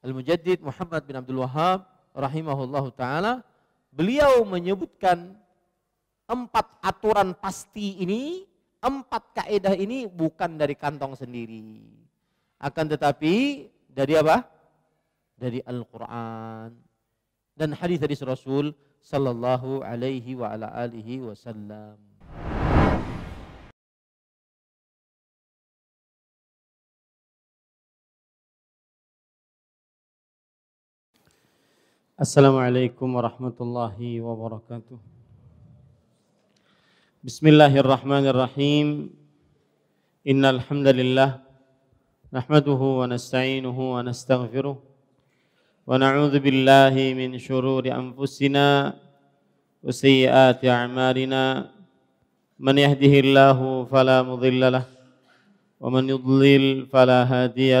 Al-Mujaddid Muhammad bin Abdul Wahab rahimahullah taala beliau menyebutkan empat aturan pasti ini, empat kaedah ini bukan dari kantong sendiri. Akan tetapi dari apa? Dari Al-Quran dan hadis dari Rasul Sallallahu alaihi wa ala wasallam. Assalamualaikum warahmatullahi wabarakatuh. Bismillahirrahmanirrahim. Innal hamdalillah nahmaduhu wa nasta'inuhu wa nastaghfiruh wa na'udzu billahi min shururi anfusina wa sayyiati a'malina. Man yahdihillahu fala mudilla wa man yudlil fala hadiya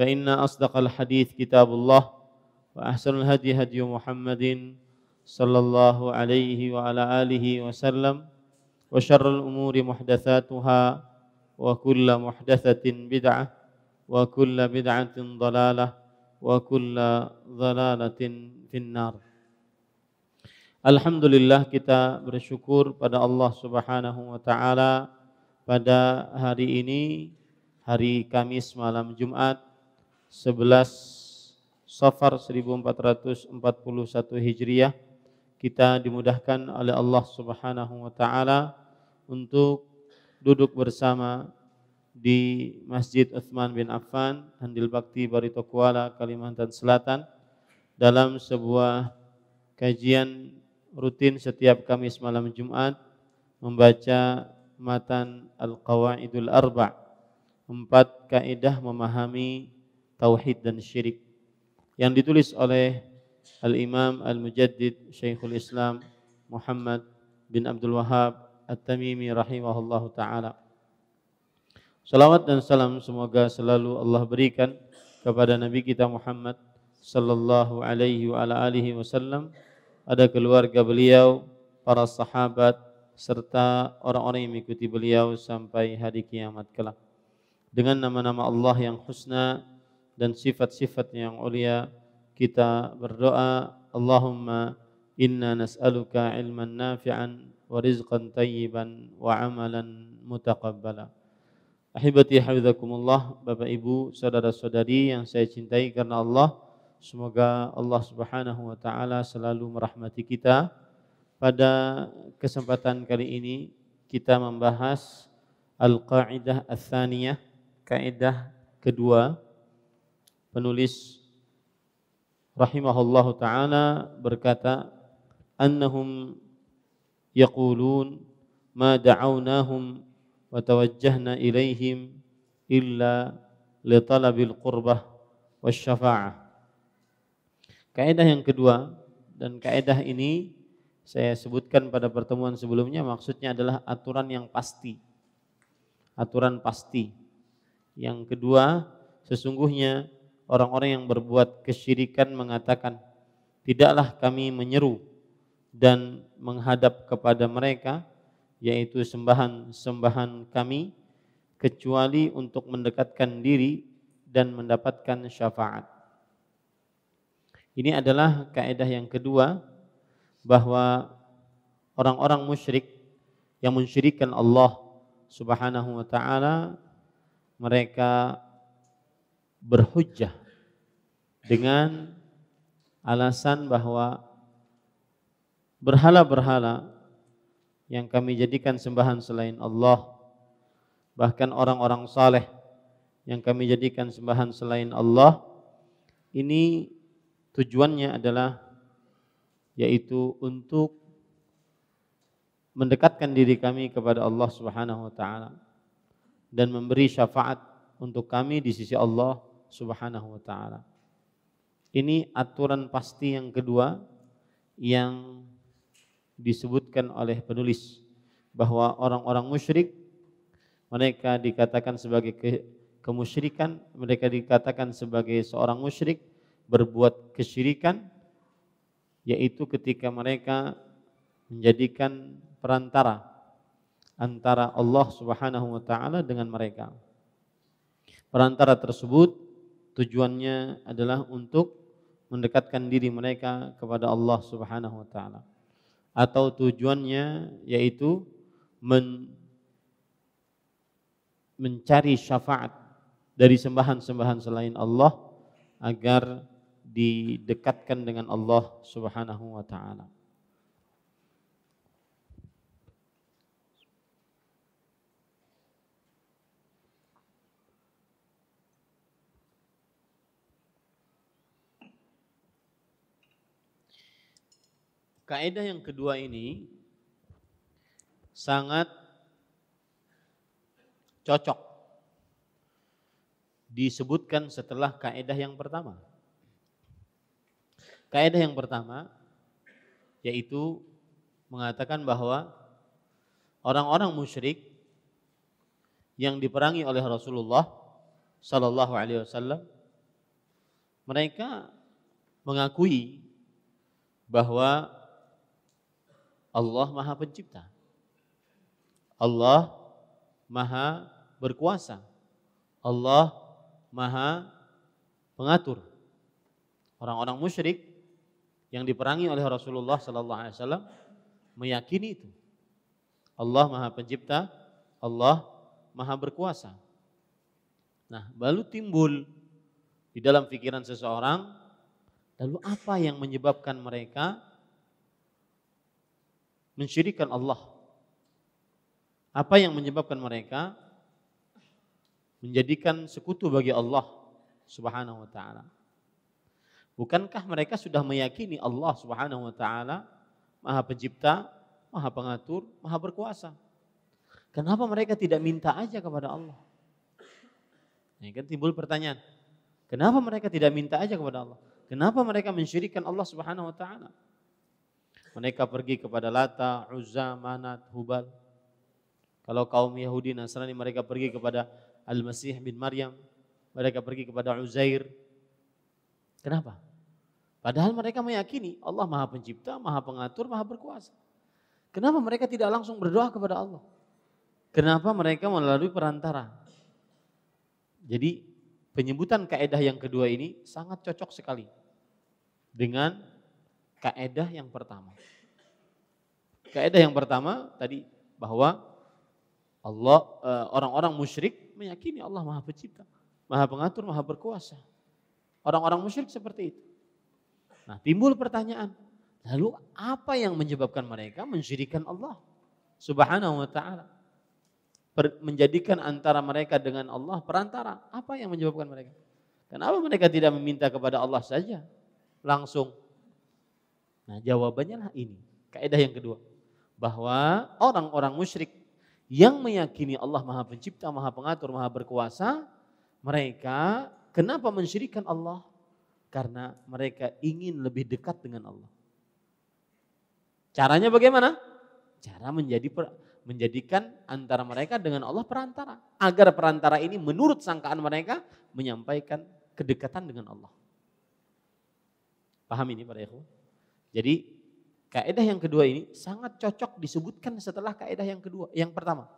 فإن أصدق الحديث كتاب الله وأحسن الهدي هدي محمد صلى الله عليه وعلى آله وسلم وشر الأمور محدثاتها وكل محدثة بدعة وكل بدعة ضلالة وكل ضلالة في النار Alhamdulillah kita bersyukur pada Allah Subhanahu wa taala pada hari ini hari Kamis malam Jumat 11 Safar 1441 Hijriah kita dimudahkan oleh Allah Subhanahu wa taala untuk duduk bersama di Masjid Uthman bin Affan Handil Bakti Barito Kuala, Kalimantan Selatan dalam sebuah kajian rutin setiap Kamis malam Jumat membaca matan Al-Qawaidul Arba' empat kaidah memahami tauhid dan syirik yang ditulis oleh Al-Imam Al-Mujaddid Syekhul Islam Muhammad bin Abdul Wahab At-Tamimi rahimahullahu taala. Salawat dan salam semoga selalu Allah berikan kepada Nabi kita Muhammad sallallahu alaihi wa ala alihi wasallam, ada keluarga beliau, para sahabat serta orang-orang yang mengikuti beliau sampai hari kiamat kelak. Dengan nama-nama Allah yang husna dan sifat-sifatnya yang ulia kita berdoa Allahumma inna nas'aluka ilman nafi'an wa rizqan tayyiban wa amalan mutaqabbala Ahibati hafizakumullah Bapak Ibu, saudara-saudari yang saya cintai karena Allah Semoga Allah Subhanahu wa taala selalu merahmati kita. Pada kesempatan kali ini kita membahas Al-Qaidah Ats-Tsaniyah, kaidah kedua penulis rahimahullah taala berkata annahum yaqulun ma da'awnahum wa tawajjahna ilayhim illa li talabil qurbah syafa'ah kaidah yang kedua dan kaidah ini saya sebutkan pada pertemuan sebelumnya maksudnya adalah aturan yang pasti aturan pasti yang kedua sesungguhnya orang-orang yang berbuat kesyirikan mengatakan, "Tidaklah kami menyeru dan menghadap kepada mereka, yaitu sembahan-sembahan kami, kecuali untuk mendekatkan diri dan mendapatkan syafaat." Ini adalah kaedah yang kedua bahwa orang-orang musyrik yang mensyirikan Allah Subhanahu wa taala mereka berhujjah dengan alasan bahwa berhala-berhala yang kami jadikan sembahan selain Allah bahkan orang-orang saleh yang kami jadikan sembahan selain Allah ini tujuannya adalah yaitu untuk mendekatkan diri kami kepada Allah Subhanahu wa taala dan memberi syafaat untuk kami di sisi Allah Subhanahu wa taala. Ini aturan pasti yang kedua yang disebutkan oleh penulis bahwa orang-orang musyrik mereka dikatakan sebagai ke, kemusyrikan, mereka dikatakan sebagai seorang musyrik berbuat kesyirikan yaitu ketika mereka menjadikan perantara antara Allah Subhanahu wa taala dengan mereka. Perantara tersebut tujuannya adalah untuk mendekatkan diri mereka kepada Allah Subhanahu wa taala atau tujuannya yaitu men mencari syafaat dari sembahan-sembahan selain Allah agar didekatkan dengan Allah Subhanahu wa taala. Kaidah yang kedua ini sangat cocok disebutkan setelah kaidah yang pertama. Kaidah yang pertama yaitu mengatakan bahwa orang-orang musyrik yang diperangi oleh Rasulullah Shallallahu Alaihi Wasallam mereka mengakui bahwa Allah Maha Pencipta. Allah Maha berkuasa. Allah Maha pengatur. Orang-orang musyrik yang diperangi oleh Rasulullah sallallahu alaihi wasallam meyakini itu. Allah Maha Pencipta, Allah Maha berkuasa. Nah, baru timbul di dalam pikiran seseorang lalu apa yang menyebabkan mereka mensyirikan Allah. Apa yang menyebabkan mereka menjadikan sekutu bagi Allah Subhanahu wa taala? Bukankah mereka sudah meyakini Allah Subhanahu wa taala Maha Pencipta, Maha Pengatur, Maha Berkuasa? Kenapa mereka tidak minta aja kepada Allah? Ini kan timbul pertanyaan. Kenapa mereka tidak minta aja kepada Allah? Kenapa mereka mensyirikan Allah Subhanahu wa taala? Mereka pergi kepada Lata, Uzza, Manat, Hubal. Kalau kaum Yahudi Nasrani mereka pergi kepada Al-Masih bin Maryam, mereka pergi kepada Uzair. Kenapa? Padahal mereka meyakini Allah Maha Pencipta, Maha Pengatur, Maha Berkuasa. Kenapa mereka tidak langsung berdoa kepada Allah? Kenapa mereka melalui perantara? Jadi penyebutan kaedah yang kedua ini sangat cocok sekali dengan Kaedah yang pertama. Kaedah yang pertama tadi bahwa Allah eh, orang-orang musyrik meyakini Allah Maha Pencipta, Maha Pengatur, Maha Berkuasa. Orang-orang musyrik seperti itu. Nah, timbul pertanyaan, lalu apa yang menyebabkan mereka menjadikan Allah Subhanahu wa taala? menjadikan antara mereka dengan Allah perantara. Apa yang menyebabkan mereka? Kenapa mereka tidak meminta kepada Allah saja langsung? Nah jawabannya lah ini, kaidah yang kedua. Bahwa orang-orang musyrik yang meyakini Allah maha pencipta, maha pengatur, maha berkuasa, mereka kenapa mensyirikan Allah? Karena mereka ingin lebih dekat dengan Allah. Caranya bagaimana? Cara menjadi per, menjadikan antara mereka dengan Allah perantara. Agar perantara ini menurut sangkaan mereka menyampaikan kedekatan dengan Allah. Paham ini para ikhwan? Jadi kaidah yang kedua ini sangat cocok disebutkan setelah kaidah yang kedua, yang pertama.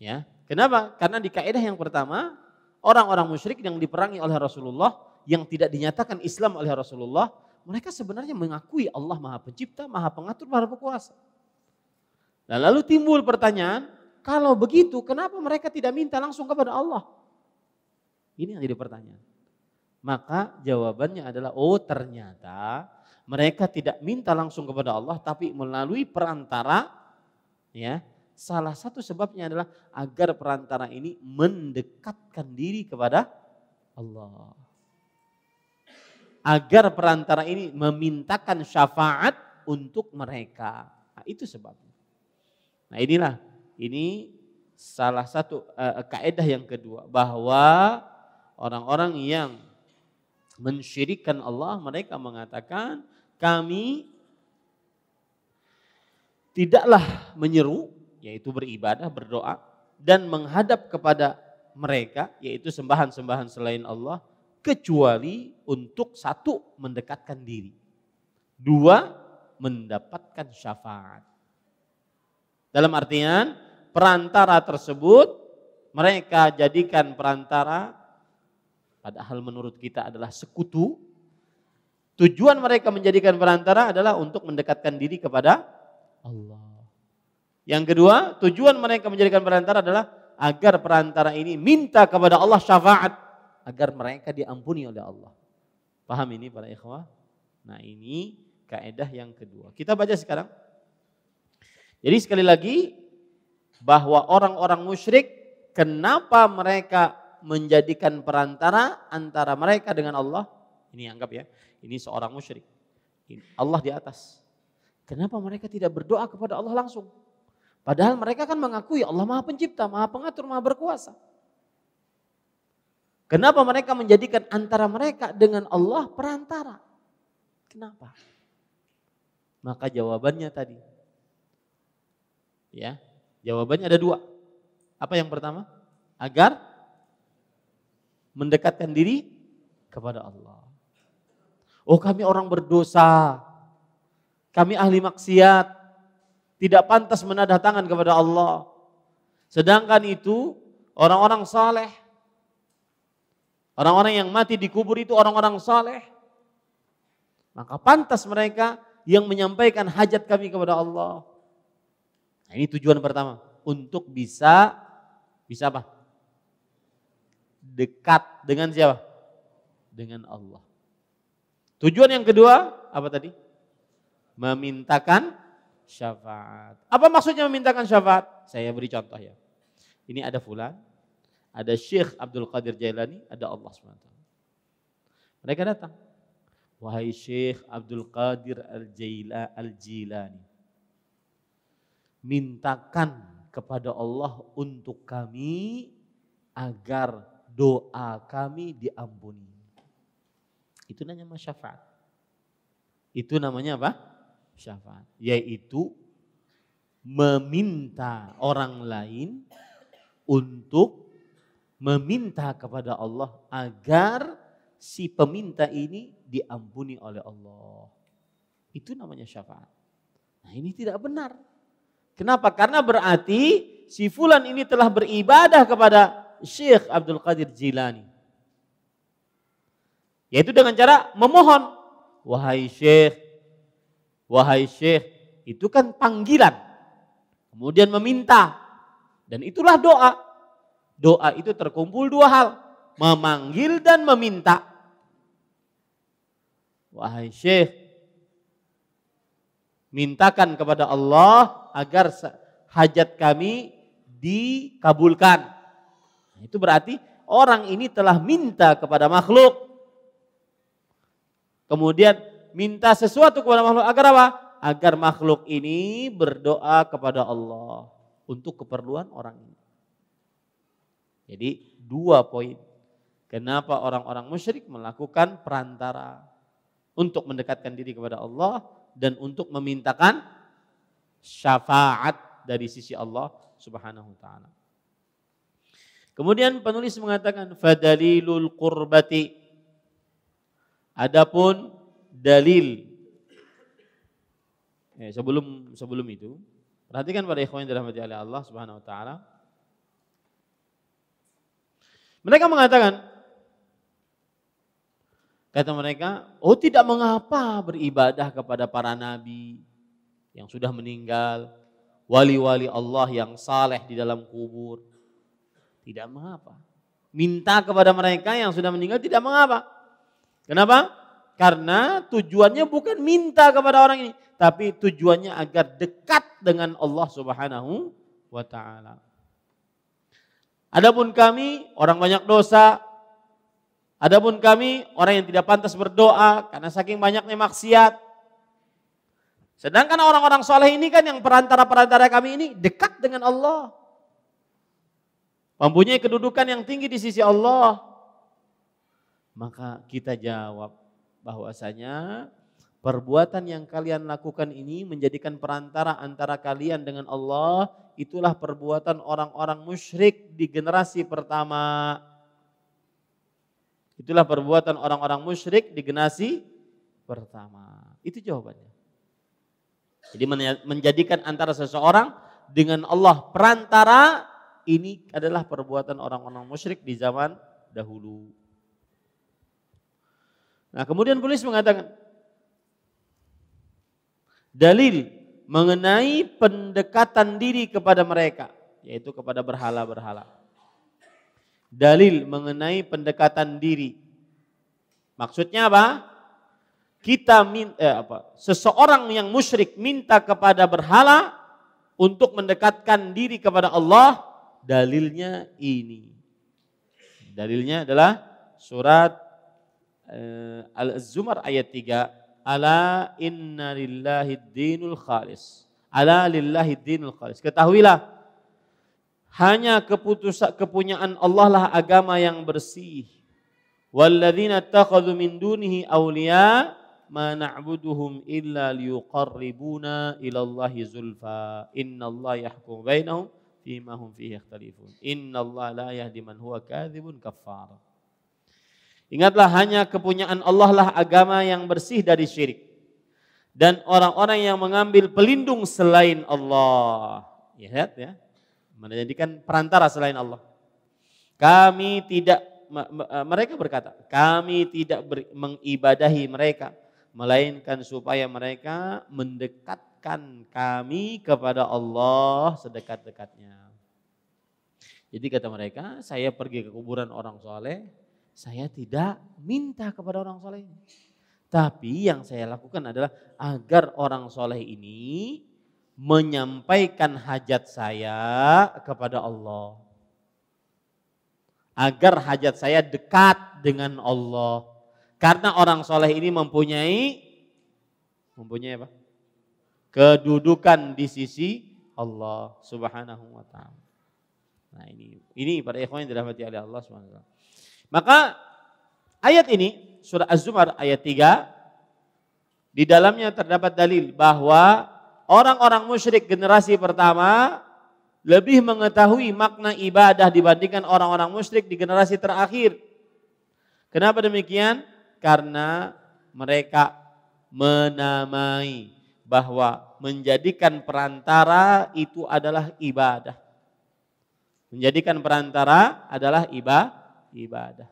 Ya, kenapa? Karena di kaidah yang pertama orang-orang musyrik yang diperangi oleh Rasulullah yang tidak dinyatakan Islam oleh Rasulullah, mereka sebenarnya mengakui Allah Maha Pencipta, Maha Pengatur, Maha berkuasa. Nah, lalu timbul pertanyaan, kalau begitu kenapa mereka tidak minta langsung kepada Allah? Ini yang jadi pertanyaan. Maka jawabannya adalah oh ternyata mereka tidak minta langsung kepada Allah tapi melalui perantara ya. Salah satu sebabnya adalah agar perantara ini mendekatkan diri kepada Allah. Agar perantara ini memintakan syafaat untuk mereka. Nah, itu sebabnya. Nah, inilah ini salah satu uh, kaedah yang kedua bahwa orang-orang yang mensyirikan Allah, mereka mengatakan kami tidaklah menyeru, yaitu beribadah, berdoa, dan menghadap kepada mereka, yaitu sembahan-sembahan selain Allah, kecuali untuk satu, mendekatkan diri. Dua, mendapatkan syafaat. Dalam artian, perantara tersebut mereka jadikan perantara Padahal menurut kita adalah sekutu. Tujuan mereka menjadikan perantara adalah untuk mendekatkan diri kepada Allah. Yang kedua, tujuan mereka menjadikan perantara adalah agar perantara ini minta kepada Allah syafaat agar mereka diampuni oleh Allah. Paham ini para ikhwah? Nah, ini kaedah yang kedua. Kita baca sekarang. Jadi sekali lagi bahwa orang-orang musyrik kenapa mereka menjadikan perantara antara mereka dengan Allah. Ini anggap ya, ini seorang musyrik. Allah di atas. Kenapa mereka tidak berdoa kepada Allah langsung? Padahal mereka kan mengakui Allah Maha Pencipta, Maha Pengatur, Maha Berkuasa. Kenapa mereka menjadikan antara mereka dengan Allah perantara? Kenapa? Maka jawabannya tadi. Ya, jawabannya ada dua. Apa yang pertama? Agar mendekatkan diri kepada Allah. Oh kami orang berdosa, kami ahli maksiat, tidak pantas menadah tangan kepada Allah. Sedangkan itu orang-orang saleh, orang-orang yang mati dikubur itu orang-orang saleh. Maka pantas mereka yang menyampaikan hajat kami kepada Allah. Nah, ini tujuan pertama untuk bisa bisa apa? dekat dengan siapa? Dengan Allah. Tujuan yang kedua apa tadi? Memintakan syafaat. Apa maksudnya memintakan syafaat? Saya beri contoh ya. Ini ada fulan, ada Syekh Abdul Qadir Jailani, ada Allah SWT. Mereka datang. Wahai Syekh Abdul Qadir Al-Jilani. Mintakan kepada Allah untuk kami agar doa kami diampuni. Itu namanya syafaat. Itu namanya apa? Syafaat. Yaitu meminta orang lain untuk meminta kepada Allah agar si peminta ini diampuni oleh Allah. Itu namanya syafaat. Nah ini tidak benar. Kenapa? Karena berarti si fulan ini telah beribadah kepada Syekh Abdul Qadir Jilani. Yaitu dengan cara memohon, wahai Syekh, wahai Syekh, itu kan panggilan. Kemudian meminta. Dan itulah doa. Doa itu terkumpul dua hal, memanggil dan meminta. Wahai Syekh, mintakan kepada Allah agar hajat kami dikabulkan. Itu berarti orang ini telah minta kepada makhluk. Kemudian minta sesuatu kepada makhluk agar apa? Agar makhluk ini berdoa kepada Allah untuk keperluan orang ini. Jadi dua poin. Kenapa orang-orang musyrik melakukan perantara untuk mendekatkan diri kepada Allah dan untuk memintakan syafaat dari sisi Allah Subhanahu wa taala. Kemudian penulis mengatakan fadalilul qurbati. Adapun dalil eh, sebelum sebelum itu perhatikan pada ikhwan yang dirahmati oleh Allah Subhanahu wa taala. Mereka mengatakan kata mereka, "Oh, tidak mengapa beribadah kepada para nabi yang sudah meninggal, wali-wali Allah yang saleh di dalam kubur." Tidak mengapa. Minta kepada mereka yang sudah meninggal tidak mengapa. Kenapa? Karena tujuannya bukan minta kepada orang ini, tapi tujuannya agar dekat dengan Allah Subhanahu wa taala. Adapun kami orang banyak dosa, adapun kami orang yang tidak pantas berdoa karena saking banyaknya maksiat. Sedangkan orang-orang soleh ini kan yang perantara-perantara kami ini dekat dengan Allah mempunyai kedudukan yang tinggi di sisi Allah, maka kita jawab bahwasanya perbuatan yang kalian lakukan ini menjadikan perantara antara kalian dengan Allah, itulah perbuatan orang-orang musyrik di generasi pertama. Itulah perbuatan orang-orang musyrik di generasi pertama. Itu jawabannya. Jadi menjadikan antara seseorang dengan Allah perantara ini adalah perbuatan orang-orang musyrik di zaman dahulu. Nah, kemudian penulis mengatakan dalil mengenai pendekatan diri kepada mereka, yaitu kepada berhala-berhala. Dalil mengenai pendekatan diri. Maksudnya apa? Kita minta eh, apa? Seseorang yang musyrik minta kepada berhala untuk mendekatkan diri kepada Allah, Dalilnya ini. Dalilnya adalah surat uh, Al-Zumar ayat 3. Ala inna lillahi dinul khalis. Ala lillahi dinul khalis. Ketahuilah hanya keputusan kepunyaan Allah lah agama yang bersih. Walladzina takhadhu min dunihi awliya ma na'buduhum illa liyuqarribuna ilallahi zulfa. Inna Allah yahkum bainahum fima hum fihi ikhtalifun. allah la yahdi man huwa kadhibun kafar. Ingatlah hanya kepunyaan Allah lah agama yang bersih dari syirik. Dan orang-orang yang mengambil pelindung selain Allah. Ya, lihat ya. Menjadikan perantara selain Allah. Kami tidak eh, mereka berkata, kami tidak ber, mengibadahi mereka melainkan supaya mereka mendekat dekatkan kami kepada Allah sedekat-dekatnya. Jadi kata mereka, saya pergi ke kuburan orang soleh, saya tidak minta kepada orang soleh. Tapi yang saya lakukan adalah agar orang soleh ini menyampaikan hajat saya kepada Allah. Agar hajat saya dekat dengan Allah. Karena orang soleh ini mempunyai, mempunyai apa? kedudukan di sisi Allah Subhanahu wa taala. Nah, ini ini para ikhwan yang dirahmati oleh Allah Subhanahu wa taala. Maka ayat ini surah Az-Zumar ayat 3 di dalamnya terdapat dalil bahwa orang-orang musyrik generasi pertama lebih mengetahui makna ibadah dibandingkan orang-orang musyrik di generasi terakhir. Kenapa demikian? Karena mereka menamai bahwa menjadikan perantara itu adalah ibadah. Menjadikan perantara adalah iba, ibadah.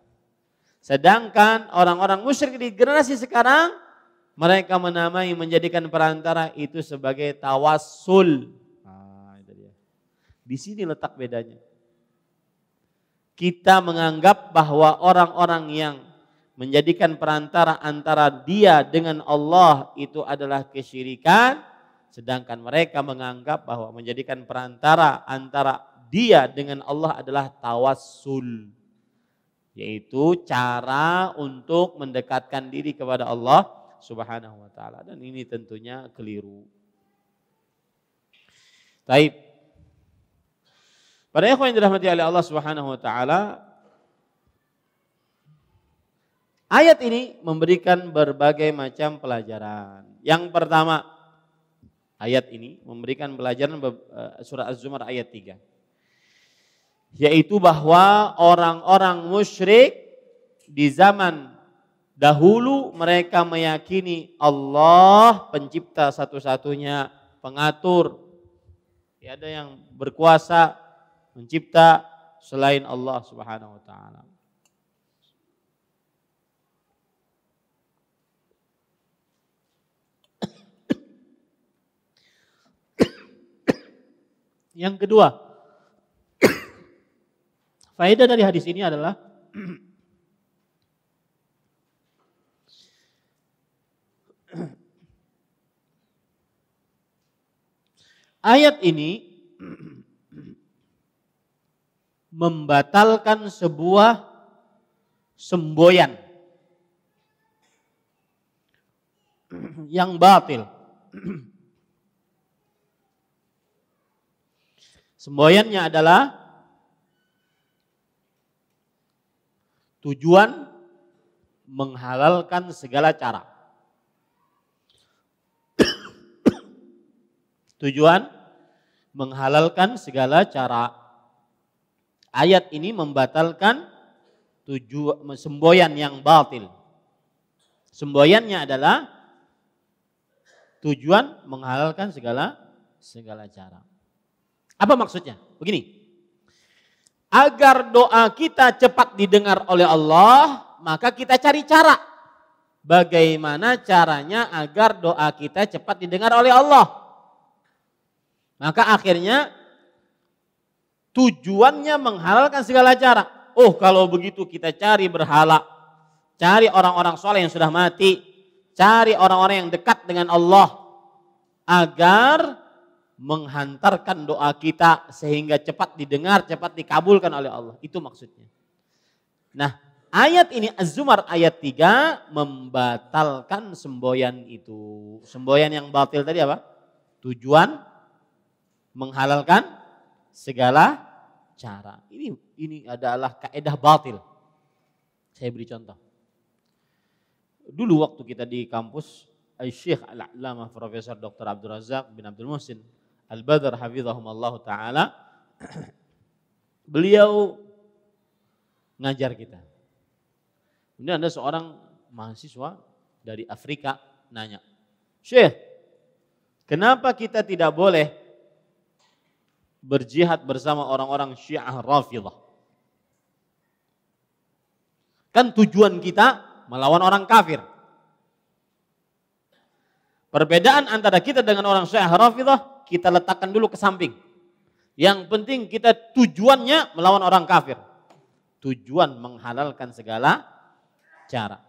Sedangkan orang-orang musyrik di generasi sekarang mereka menamai menjadikan perantara itu sebagai tawassul. Nah, itu dia. Di sini letak bedanya. Kita menganggap bahwa orang-orang yang menjadikan perantara antara dia dengan Allah itu adalah kesyirikan sedangkan mereka menganggap bahwa menjadikan perantara antara dia dengan Allah adalah tawassul yaitu cara untuk mendekatkan diri kepada Allah Subhanahu wa taala dan ini tentunya keliru. Taib. Para ikhwan yang dirahmati oleh Allah Subhanahu wa taala, Ayat ini memberikan berbagai macam pelajaran. Yang pertama, ayat ini memberikan pelajaran e, surah Az-Zumar ayat 3. Yaitu bahwa orang-orang musyrik di zaman dahulu mereka meyakini Allah pencipta satu-satunya, pengatur. Tidak ada yang berkuasa mencipta selain Allah Subhanahu wa taala. Yang kedua, faedah dari hadis ini adalah ayat ini membatalkan sebuah semboyan yang batil Semboyannya adalah tujuan menghalalkan segala cara. tujuan menghalalkan segala cara. Ayat ini membatalkan tujuan semboyan yang batil. Semboyannya adalah tujuan menghalalkan segala segala cara. Apa maksudnya? Begini. Agar doa kita cepat didengar oleh Allah, maka kita cari cara. Bagaimana caranya agar doa kita cepat didengar oleh Allah? Maka akhirnya tujuannya menghalalkan segala cara. Oh kalau begitu kita cari berhala, cari orang-orang soleh yang sudah mati, cari orang-orang yang dekat dengan Allah agar menghantarkan doa kita sehingga cepat didengar, cepat dikabulkan oleh Allah. Itu maksudnya. Nah, ayat ini Az-Zumar ayat 3 membatalkan semboyan itu. Semboyan yang batil tadi apa? Tujuan menghalalkan segala cara. Ini ini adalah kaedah batil. Saya beri contoh. Dulu waktu kita di kampus, Syekh Al-Alamah Profesor Dr. Abdul Razak bin Abdul Muhsin Al-Badr Allah taala beliau ngajar kita. Ini ada seorang mahasiswa dari Afrika nanya, "Syekh, kenapa kita tidak boleh berjihad bersama orang-orang Syiah Rafidah? Kan tujuan kita melawan orang kafir. Perbedaan antara kita dengan orang Syiah Rafidah, kita letakkan dulu ke samping. Yang penting kita tujuannya melawan orang kafir. Tujuan menghalalkan segala cara.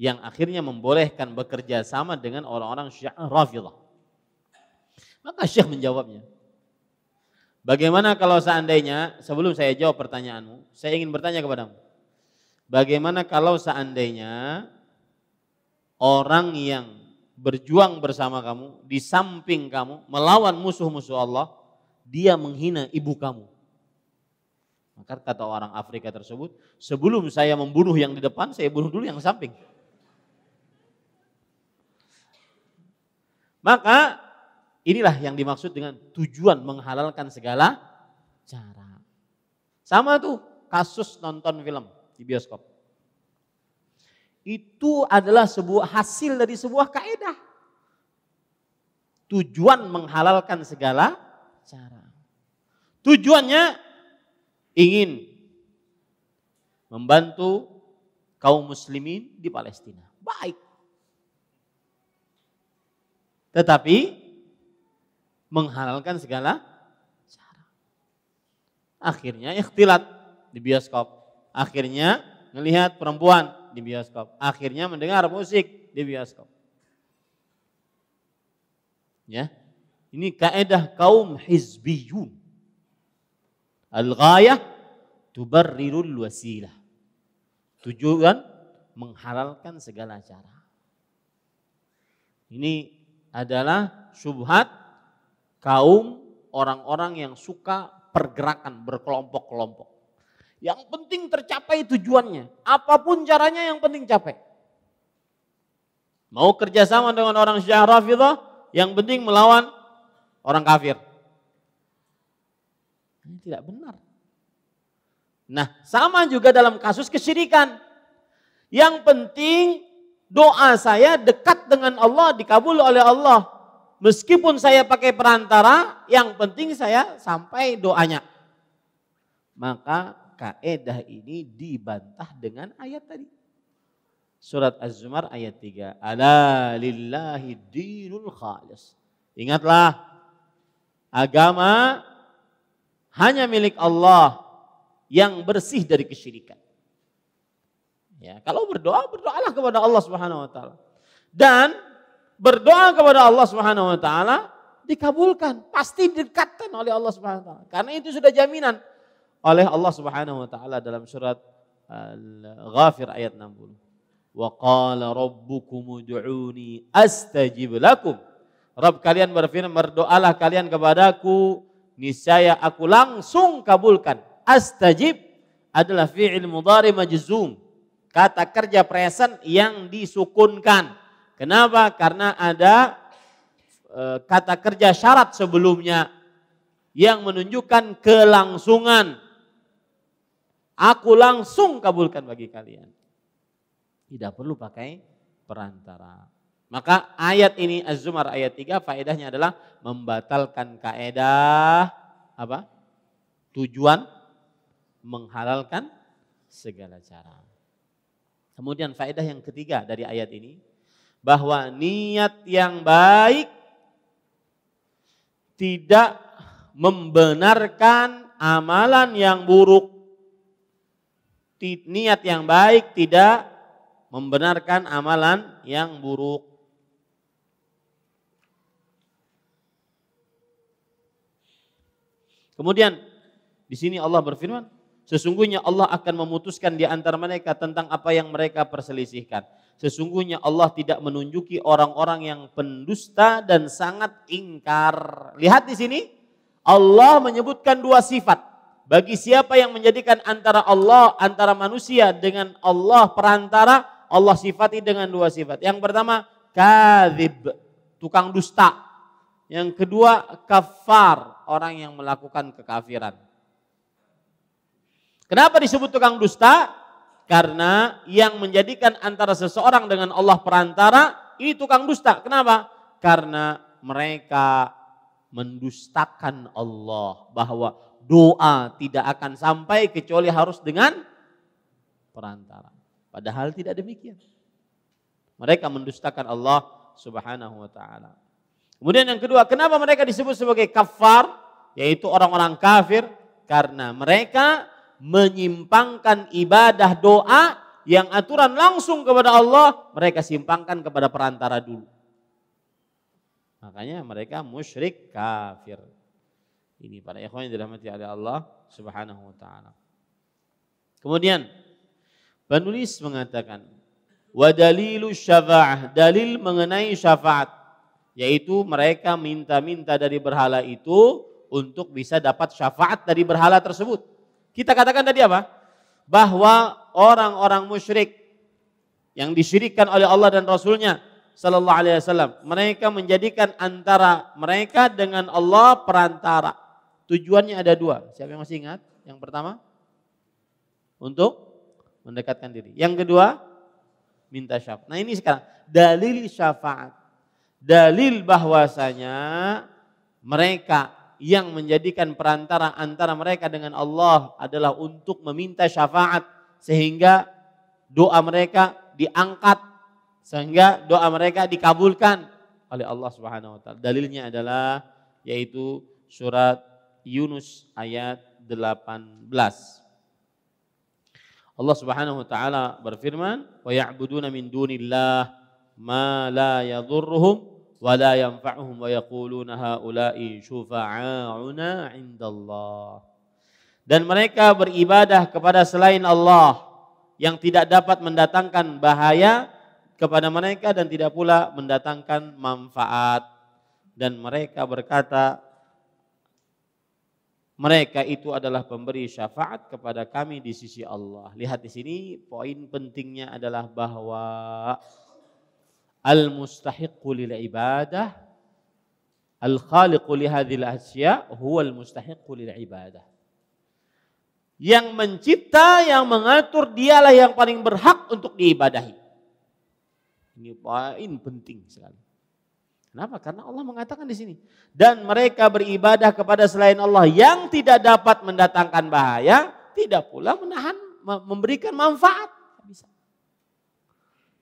Yang akhirnya membolehkan bekerja sama dengan orang-orang Syiah Rafidah. Maka Syekh menjawabnya. Bagaimana kalau seandainya, sebelum saya jawab pertanyaanmu, saya ingin bertanya kepadamu. Bagaimana kalau seandainya orang yang berjuang bersama kamu, di samping kamu, melawan musuh-musuh Allah, dia menghina ibu kamu. Maka kata orang Afrika tersebut, sebelum saya membunuh yang di depan, saya bunuh dulu yang samping. Maka inilah yang dimaksud dengan tujuan menghalalkan segala cara. Sama tuh kasus nonton film di bioskop itu adalah sebuah hasil dari sebuah kaedah. Tujuan menghalalkan segala cara. Tujuannya ingin membantu kaum muslimin di Palestina. Baik. Tetapi menghalalkan segala cara. Akhirnya ikhtilat di bioskop. Akhirnya melihat perempuan di bioskop. Akhirnya mendengar musik di bioskop. Ya. Ini kaedah kaum hizbiyun. Al-ghayah tubarrirul wasilah. Tujuan menghalalkan segala cara. Ini adalah subhat kaum orang-orang yang suka pergerakan berkelompok-kelompok. Yang penting tercapai tujuannya. Apapun caranya yang penting capai. Mau kerjasama dengan orang Syiah Rafidah, yang penting melawan orang kafir. Ini tidak benar. Nah, sama juga dalam kasus kesyirikan. Yang penting doa saya dekat dengan Allah, dikabul oleh Allah. Meskipun saya pakai perantara, yang penting saya sampai doanya. Maka kaedah ini dibantah dengan ayat tadi. Surat Az-Zumar ayat 3. Ala lillahi dinul khalis. Ingatlah agama hanya milik Allah yang bersih dari kesyirikan. Ya, kalau berdoa, berdoalah kepada Allah Subhanahu wa taala. Dan berdoa kepada Allah Subhanahu wa taala dikabulkan, pasti dekatkan oleh Allah Subhanahu wa taala. Karena itu sudah jaminan oleh Allah Subhanahu wa taala dalam surat uh, Al-Ghafir ayat 60. Wa qala rabbukum ud'uni astajib lakum. Rabb kalian berfirman berdoalah kalian kepadaku niscaya aku langsung kabulkan. Astajib adalah fi'il mudhari majzum. Kata kerja present yang disukunkan. Kenapa? Karena ada uh, kata kerja syarat sebelumnya yang menunjukkan kelangsungan Aku langsung kabulkan bagi kalian. Tidak perlu pakai perantara. Maka ayat ini Az-Zumar ayat 3 faedahnya adalah membatalkan kaedah apa? tujuan menghalalkan segala cara. Kemudian faedah yang ketiga dari ayat ini bahwa niat yang baik tidak membenarkan amalan yang buruk niat yang baik tidak membenarkan amalan yang buruk. Kemudian di sini Allah berfirman, sesungguhnya Allah akan memutuskan di antara mereka tentang apa yang mereka perselisihkan. Sesungguhnya Allah tidak menunjuki orang-orang yang pendusta dan sangat ingkar. Lihat di sini, Allah menyebutkan dua sifat bagi siapa yang menjadikan antara Allah, antara manusia dengan Allah perantara, Allah sifati dengan dua sifat. Yang pertama, kadhib, tukang dusta. Yang kedua, kafar, orang yang melakukan kekafiran. Kenapa disebut tukang dusta? Karena yang menjadikan antara seseorang dengan Allah perantara, ini tukang dusta. Kenapa? Karena mereka mendustakan Allah bahwa doa tidak akan sampai kecuali harus dengan perantara. Padahal tidak demikian. Mereka mendustakan Allah Subhanahu wa taala. Kemudian yang kedua, kenapa mereka disebut sebagai kafar, yaitu orang-orang kafir? Karena mereka menyimpangkan ibadah doa yang aturan langsung kepada Allah, mereka simpangkan kepada perantara dulu. Makanya mereka musyrik kafir ini para ikhwan yang dirahmati oleh Allah Subhanahu wa taala. Kemudian penulis mengatakan wa dalilu syafa'ah, dalil mengenai syafaat yaitu mereka minta-minta dari berhala itu untuk bisa dapat syafaat dari berhala tersebut. Kita katakan tadi apa? Bahwa orang-orang musyrik yang disyirikkan oleh Allah dan Rasulnya Sallallahu Alaihi Wasallam, mereka menjadikan antara mereka dengan Allah perantara Tujuannya ada dua. Siapa yang masih ingat? Yang pertama, untuk mendekatkan diri. Yang kedua, minta syafaat. Nah ini sekarang dalil syafaat. Dalil bahwasanya mereka yang menjadikan perantara antara mereka dengan Allah adalah untuk meminta syafaat sehingga doa mereka diangkat sehingga doa mereka dikabulkan oleh Allah Subhanahu wa taala. Dalilnya adalah yaitu surat Yunus ayat 18. Allah Subhanahu wa taala berfirman, "Wa ya'buduna min dunillah ma la yadhurruhum wa la yanfa'uhum wa yaquluna haula'i syufa'auna 'indallah." Dan mereka beribadah kepada selain Allah yang tidak dapat mendatangkan bahaya kepada mereka dan tidak pula mendatangkan manfaat dan mereka berkata mereka itu adalah pemberi syafaat kepada kami di sisi Allah. Lihat di sini poin pentingnya adalah bahwa al-mustahiqqu lil ibadah al-khaliqu li hadhil asya huwa al-mustahiqqu lil ibadah. Yang mencipta, yang mengatur dialah yang paling berhak untuk diibadahi. Ini poin penting sekali. Kenapa? Karena Allah mengatakan di sini dan mereka beribadah kepada selain Allah yang tidak dapat mendatangkan bahaya, tidak pula menahan memberikan manfaat.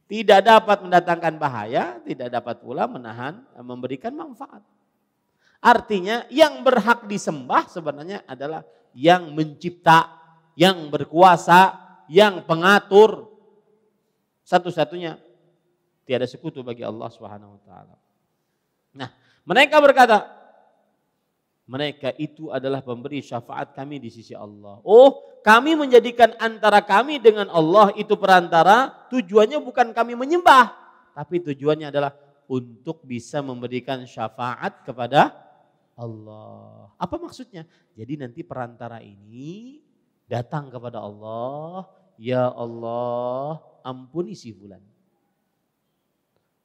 Tidak dapat mendatangkan bahaya, tidak dapat pula menahan e, memberikan manfaat. Artinya yang berhak disembah sebenarnya adalah yang mencipta, yang berkuasa, yang pengatur. Satu-satunya tiada sekutu bagi Allah Subhanahu wa taala. Nah, mereka berkata, mereka itu adalah pemberi syafaat kami di sisi Allah. Oh, kami menjadikan antara kami dengan Allah itu perantara, tujuannya bukan kami menyembah, tapi tujuannya adalah untuk bisa memberikan syafaat kepada Allah. Apa maksudnya? Jadi nanti perantara ini datang kepada Allah, ya Allah, ampuni si bulan.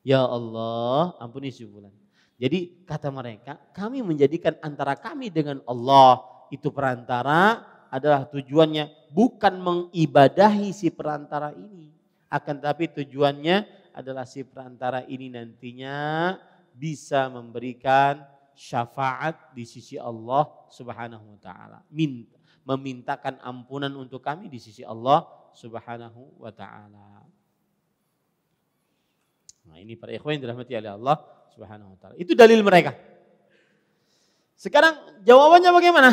Ya Allah, ampuni si bulan. Jadi kata mereka, kami menjadikan antara kami dengan Allah itu perantara adalah tujuannya bukan mengibadahi si perantara ini. Akan tapi tujuannya adalah si perantara ini nantinya bisa memberikan syafaat di sisi Allah Subhanahu wa taala. Minta, memintakan ampunan untuk kami di sisi Allah Subhanahu wa taala. Nah, ini para ikhwan yang dirahmati oleh Allah Subhanahu wa Itu dalil mereka. Sekarang jawabannya bagaimana?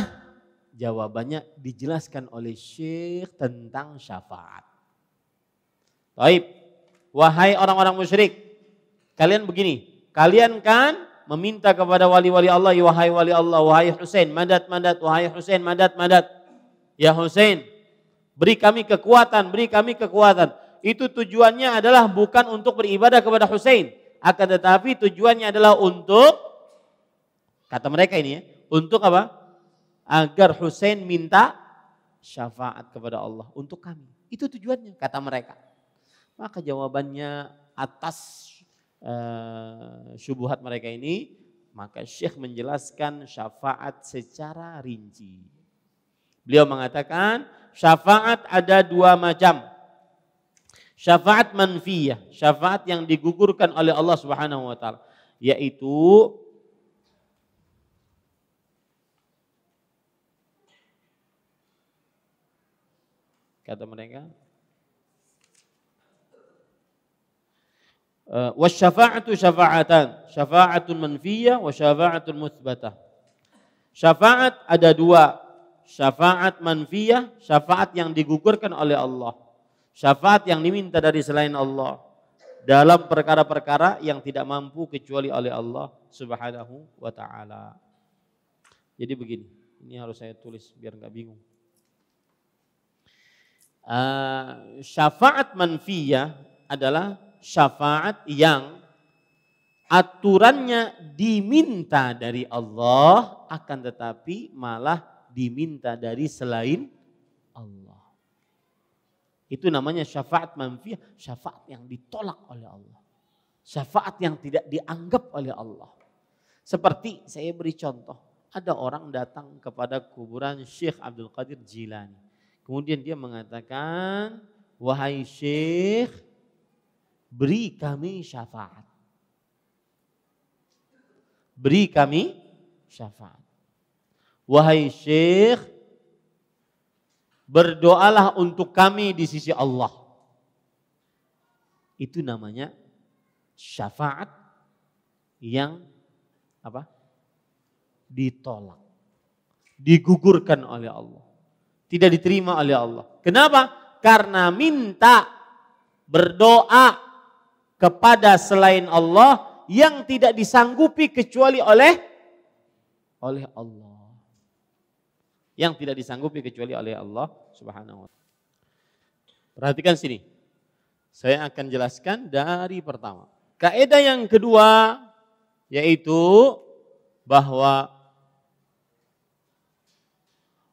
Jawabannya dijelaskan oleh Syekh tentang syafaat. Taib, wahai orang-orang musyrik, kalian begini, kalian kan meminta kepada wali-wali Allah, wahai wali Allah, wahai Husain, madat, madat, wahai Husain, madat, madat. Ya Husain, beri kami kekuatan, beri kami kekuatan. Itu tujuannya adalah bukan untuk beribadah kepada Husain, akan tetapi tujuannya adalah untuk kata mereka ini ya, untuk apa? Agar Husain minta syafaat kepada Allah untuk kami. Itu tujuannya kata mereka. Maka jawabannya atas uh, mereka ini maka Syekh menjelaskan syafaat secara rinci. Beliau mengatakan syafaat ada dua macam. Syafaat manfiyah, syafaat yang digugurkan oleh Allah Subhanahu wa taala, yaitu kata mereka e, "Wa syafa'atu syafa'atan syafa'atun manfiyah wa syafa'atun musbatah syafa'at ada dua syafa'at manfiyah syafa'at yang digugurkan oleh Allah Syafaat yang diminta dari selain Allah dalam perkara-perkara yang tidak mampu kecuali oleh Allah Subhanahu wa taala. Jadi begini, ini harus saya tulis biar nggak bingung. Uh, syafaat manfiyah adalah syafaat yang aturannya diminta dari Allah akan tetapi malah diminta dari selain Allah. Itu namanya syafaat manfiah, syafaat yang ditolak oleh Allah. Syafaat yang tidak dianggap oleh Allah. Seperti saya beri contoh, ada orang datang kepada kuburan Syekh Abdul Qadir Jilani. Kemudian dia mengatakan, wahai Syekh, beri kami syafaat. Beri kami syafaat. Wahai Syekh, berdoalah untuk kami di sisi Allah. Itu namanya syafaat yang apa? ditolak. Digugurkan oleh Allah. Tidak diterima oleh Allah. Kenapa? Karena minta berdoa kepada selain Allah yang tidak disanggupi kecuali oleh oleh Allah yang tidak disanggupi kecuali oleh Allah Subhanahu wa taala. Perhatikan sini. Saya akan jelaskan dari pertama. Kaidah yang kedua yaitu bahwa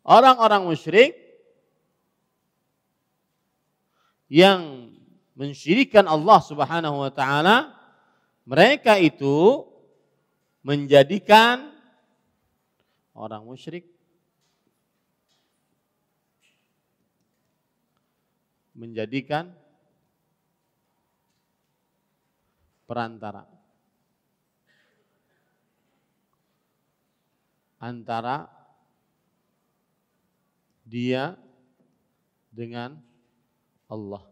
orang-orang musyrik yang mensyirikan Allah Subhanahu wa taala mereka itu menjadikan orang musyrik menjadikan perantara antara dia dengan Allah.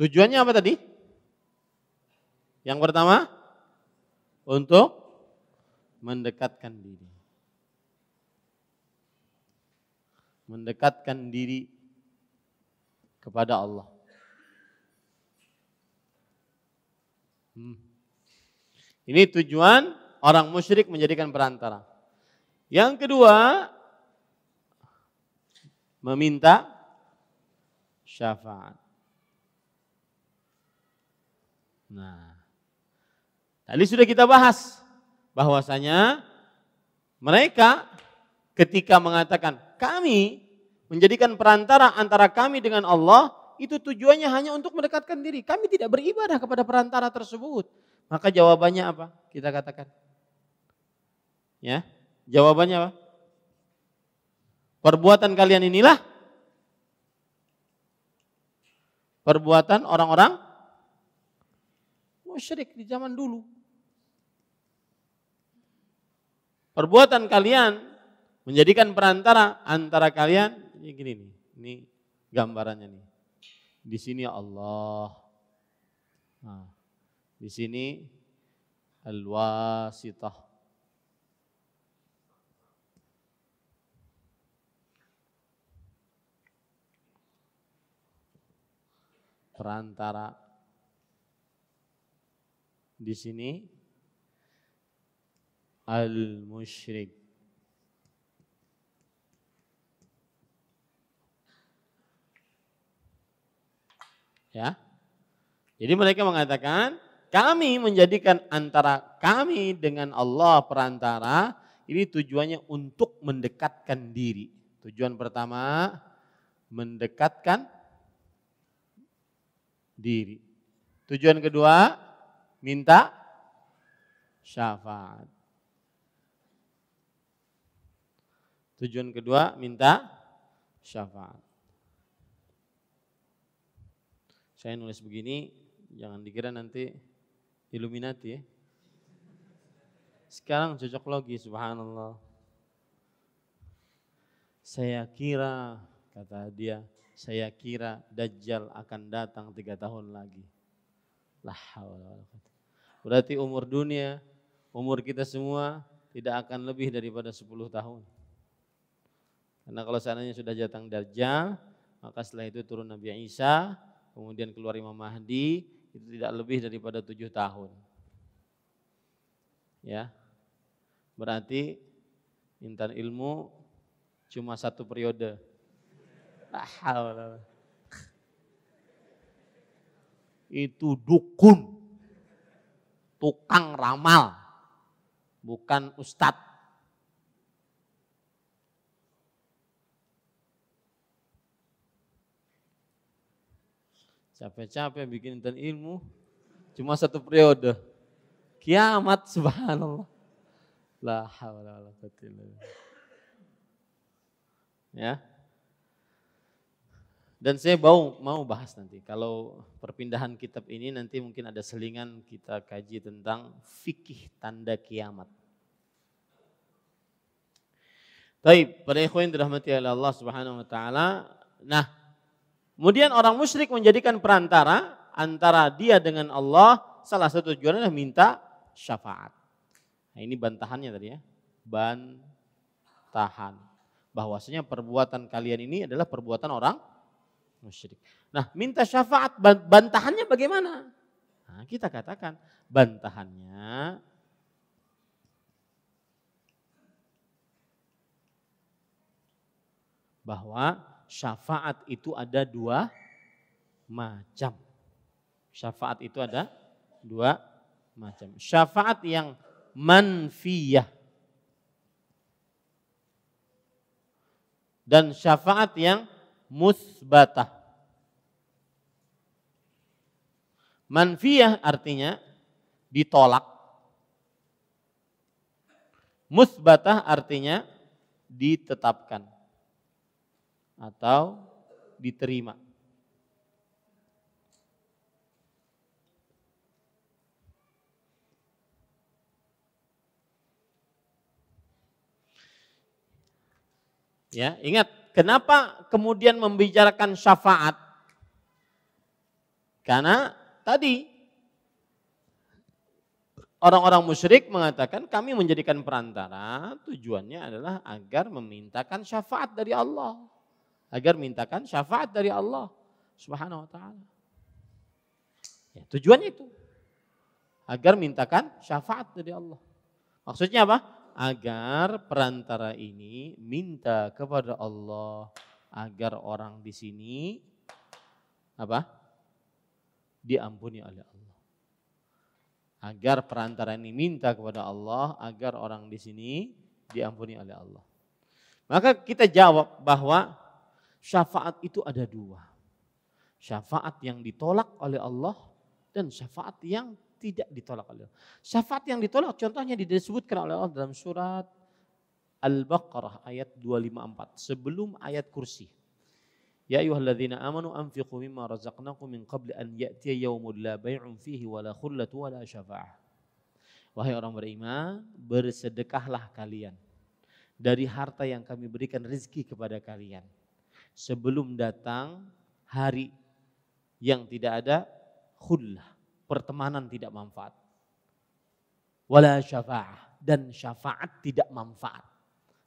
Tujuannya apa tadi? Yang pertama untuk mendekatkan diri. Mendekatkan diri kepada Allah. Hmm. Ini tujuan orang musyrik menjadikan perantara. Yang kedua, meminta syafaat. Nah, tadi sudah kita bahas bahwasanya mereka ketika mengatakan kami menjadikan perantara antara kami dengan Allah itu tujuannya hanya untuk mendekatkan diri. Kami tidak beribadah kepada perantara tersebut. Maka jawabannya apa? Kita katakan. Ya, jawabannya apa? Perbuatan kalian inilah perbuatan orang-orang musyrik di zaman dulu. Perbuatan kalian menjadikan perantara antara kalian ini gini nih, ini gambarannya nih. Di sini ya Allah. Nah, di sini al-wasitah. Perantara. Di sini al-musyrik. Ya. Jadi mereka mengatakan, kami menjadikan antara kami dengan Allah perantara, ini tujuannya untuk mendekatkan diri. Tujuan pertama, mendekatkan diri. Tujuan kedua, minta syafaat. Tujuan kedua, minta syafaat. Saya nulis begini, jangan dikira nanti Illuminati ya. Sekarang cocok lagi, subhanallah. Saya kira, kata dia, saya kira Dajjal akan datang tiga tahun lagi. Berarti umur dunia, umur kita semua tidak akan lebih daripada sepuluh tahun. Karena kalau seandainya sudah datang Dajjal, maka setelah itu turun Nabi Isa, kemudian keluar Imam Mahdi itu tidak lebih daripada tujuh tahun. Ya, berarti intan ilmu cuma satu periode. Itu dukun, tukang ramal, bukan ustadz. Capek-capek bikin dan ilmu, cuma satu periode. Kiamat subhanallah. La haula wala quwwata Ya. Dan saya mau mau bahas nanti kalau perpindahan kitab ini nanti mungkin ada selingan kita kaji tentang fikih tanda kiamat. Baik, para ikhwan dirahmati oleh Allah Subhanahu wa taala. Nah, Kemudian orang musyrik menjadikan perantara antara dia dengan Allah, salah satu tujuannya adalah minta syafaat. Nah, ini bantahannya tadi ya. Bantahan. Bahwasanya perbuatan kalian ini adalah perbuatan orang musyrik. Nah, minta syafaat bantahannya bagaimana? Nah, kita katakan bantahannya bahwa syafaat itu ada dua macam. Syafaat itu ada dua macam. Syafaat yang manfiyah. Dan syafaat yang musbatah. Manfiyah artinya ditolak. Musbatah artinya ditetapkan atau diterima. Ya, ingat, kenapa kemudian membicarakan syafaat? Karena tadi orang-orang musyrik mengatakan kami menjadikan perantara tujuannya adalah agar memintakan syafaat dari Allah agar mintakan syafaat dari Allah Subhanahu wa taala. Ya, tujuannya itu agar mintakan syafaat dari Allah. Maksudnya apa? Agar perantara ini minta kepada Allah agar orang di sini apa? diampuni oleh Allah. Agar perantara ini minta kepada Allah agar orang di sini diampuni oleh Allah. Maka kita jawab bahwa Syafaat itu ada dua. Syafaat yang ditolak oleh Allah dan syafaat yang tidak ditolak oleh Allah. Syafaat yang ditolak contohnya disebutkan oleh Allah dalam surat Al-Baqarah ayat 254 sebelum ayat kursi. Ya ayyuhalladzina amanu anfiqu mimma razaqnakum min qabli an ya'tiya la bai'un fihi wa la khullatu wa la syafa'ah. Wahai orang beriman, bersedekahlah kalian dari harta yang kami berikan rezeki kepada kalian sebelum datang hari yang tidak ada khullah, pertemanan tidak manfaat. Wala syafa'ah dan syafaat tidak manfaat.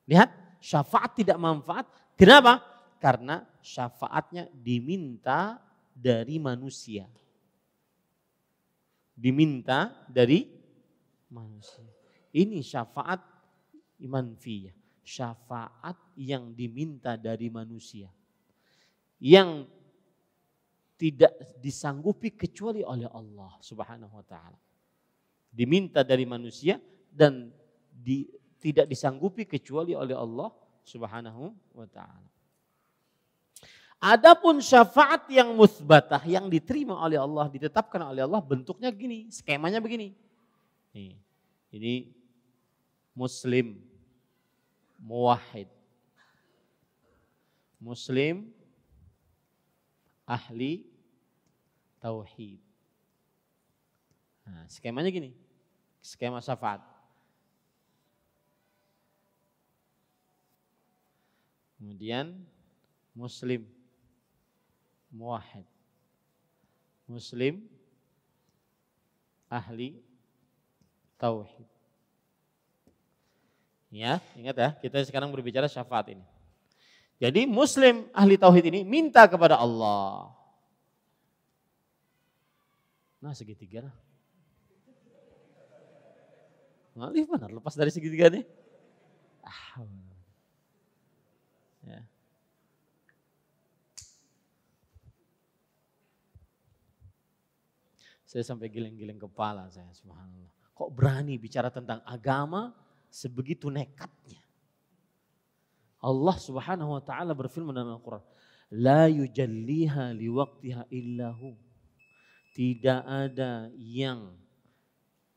Lihat, syafaat tidak manfaat. Kenapa? Karena syafaatnya diminta dari manusia. Diminta dari manusia. Ini syafaat imanfiyah. Syafaat yang diminta dari manusia yang tidak disanggupi kecuali oleh Allah Subhanahu wa taala. Diminta dari manusia dan di, tidak disanggupi kecuali oleh Allah Subhanahu wa taala. Adapun syafaat yang musbatah yang diterima oleh Allah, ditetapkan oleh Allah bentuknya gini, skemanya begini. ini muslim muwahhid. Muslim ahli tauhid. Nah, skemanya gini, skema syafaat. Kemudian muslim muwahhid. Muslim ahli tauhid. Ya, ingat ya, kita sekarang berbicara syafaat ini. Jadi muslim ahli tauhid ini minta kepada Allah. Nah segitiga lah. Ngalih benar lepas dari segitiga nih. Ah. Ya. Saya sampai giling-giling kepala saya, subhanallah. Kok berani bicara tentang agama sebegitu nekatnya? Allah Subhanahu wa taala berfirman dalam Al-Qur'an, "La yujalliha liwaqtiha illahu." Tidak ada yang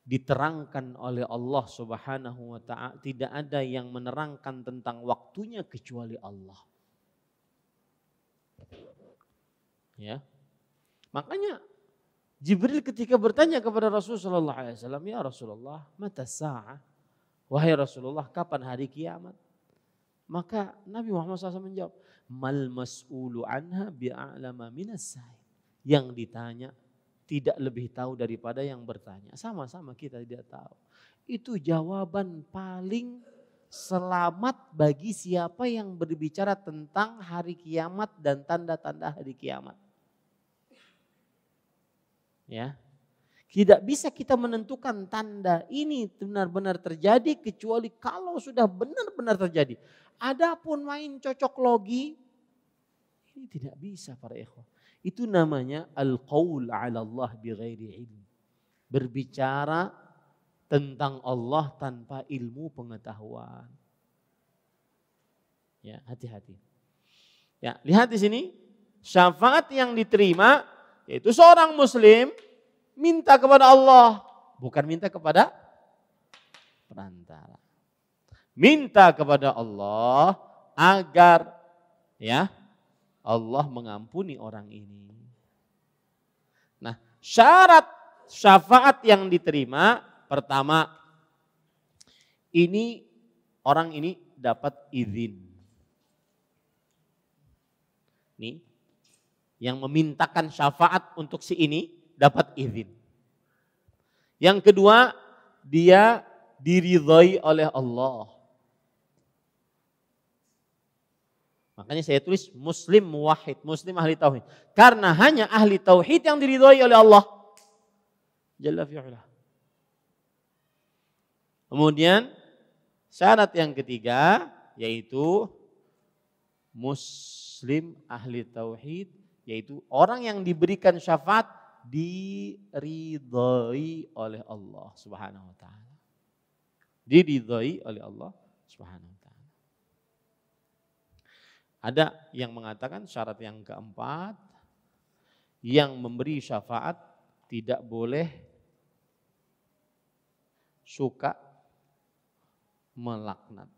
diterangkan oleh Allah Subhanahu wa taala, tidak ada yang menerangkan tentang waktunya kecuali Allah. Ya. Makanya Jibril ketika bertanya kepada Rasulullah SAW, "Ya Rasulullah, mata sa'ah?" Wahai Rasulullah, kapan hari kiamat? Maka Nabi Muhammad SAW menjawab, mal mas'ulu anha bi'a'lama minas Yang ditanya tidak lebih tahu daripada yang bertanya. Sama-sama kita tidak tahu. Itu jawaban paling selamat bagi siapa yang berbicara tentang hari kiamat dan tanda-tanda hari kiamat. Ya, tidak bisa kita menentukan tanda ini benar-benar terjadi kecuali kalau sudah benar-benar terjadi. Adapun main cocok logi ini tidak bisa para echo. Itu namanya al-qaul 'ala Allah ghairi ilm. Berbicara tentang Allah tanpa ilmu pengetahuan. Ya, hati-hati. Ya, lihat di sini syafaat yang diterima yaitu seorang muslim minta kepada Allah, bukan minta kepada perantara. Minta kepada Allah agar ya Allah mengampuni orang ini. Nah, syarat syafaat yang diterima pertama ini orang ini dapat izin. Nih, yang memintakan syafaat untuk si ini dapat izin. Yang kedua, dia diridhoi oleh Allah. Makanya saya tulis muslim muwahid, muslim ahli tauhid. Karena hanya ahli tauhid yang diridhoi oleh Allah. Jalla fi'ala. Kemudian syarat yang ketiga yaitu muslim ahli tauhid yaitu orang yang diberikan syafaat diridhoi oleh Allah Subhanahu wa taala. Diridhoi oleh Allah Subhanahu wa taala. Ada yang mengatakan syarat yang keempat yang memberi syafaat tidak boleh suka melaknat.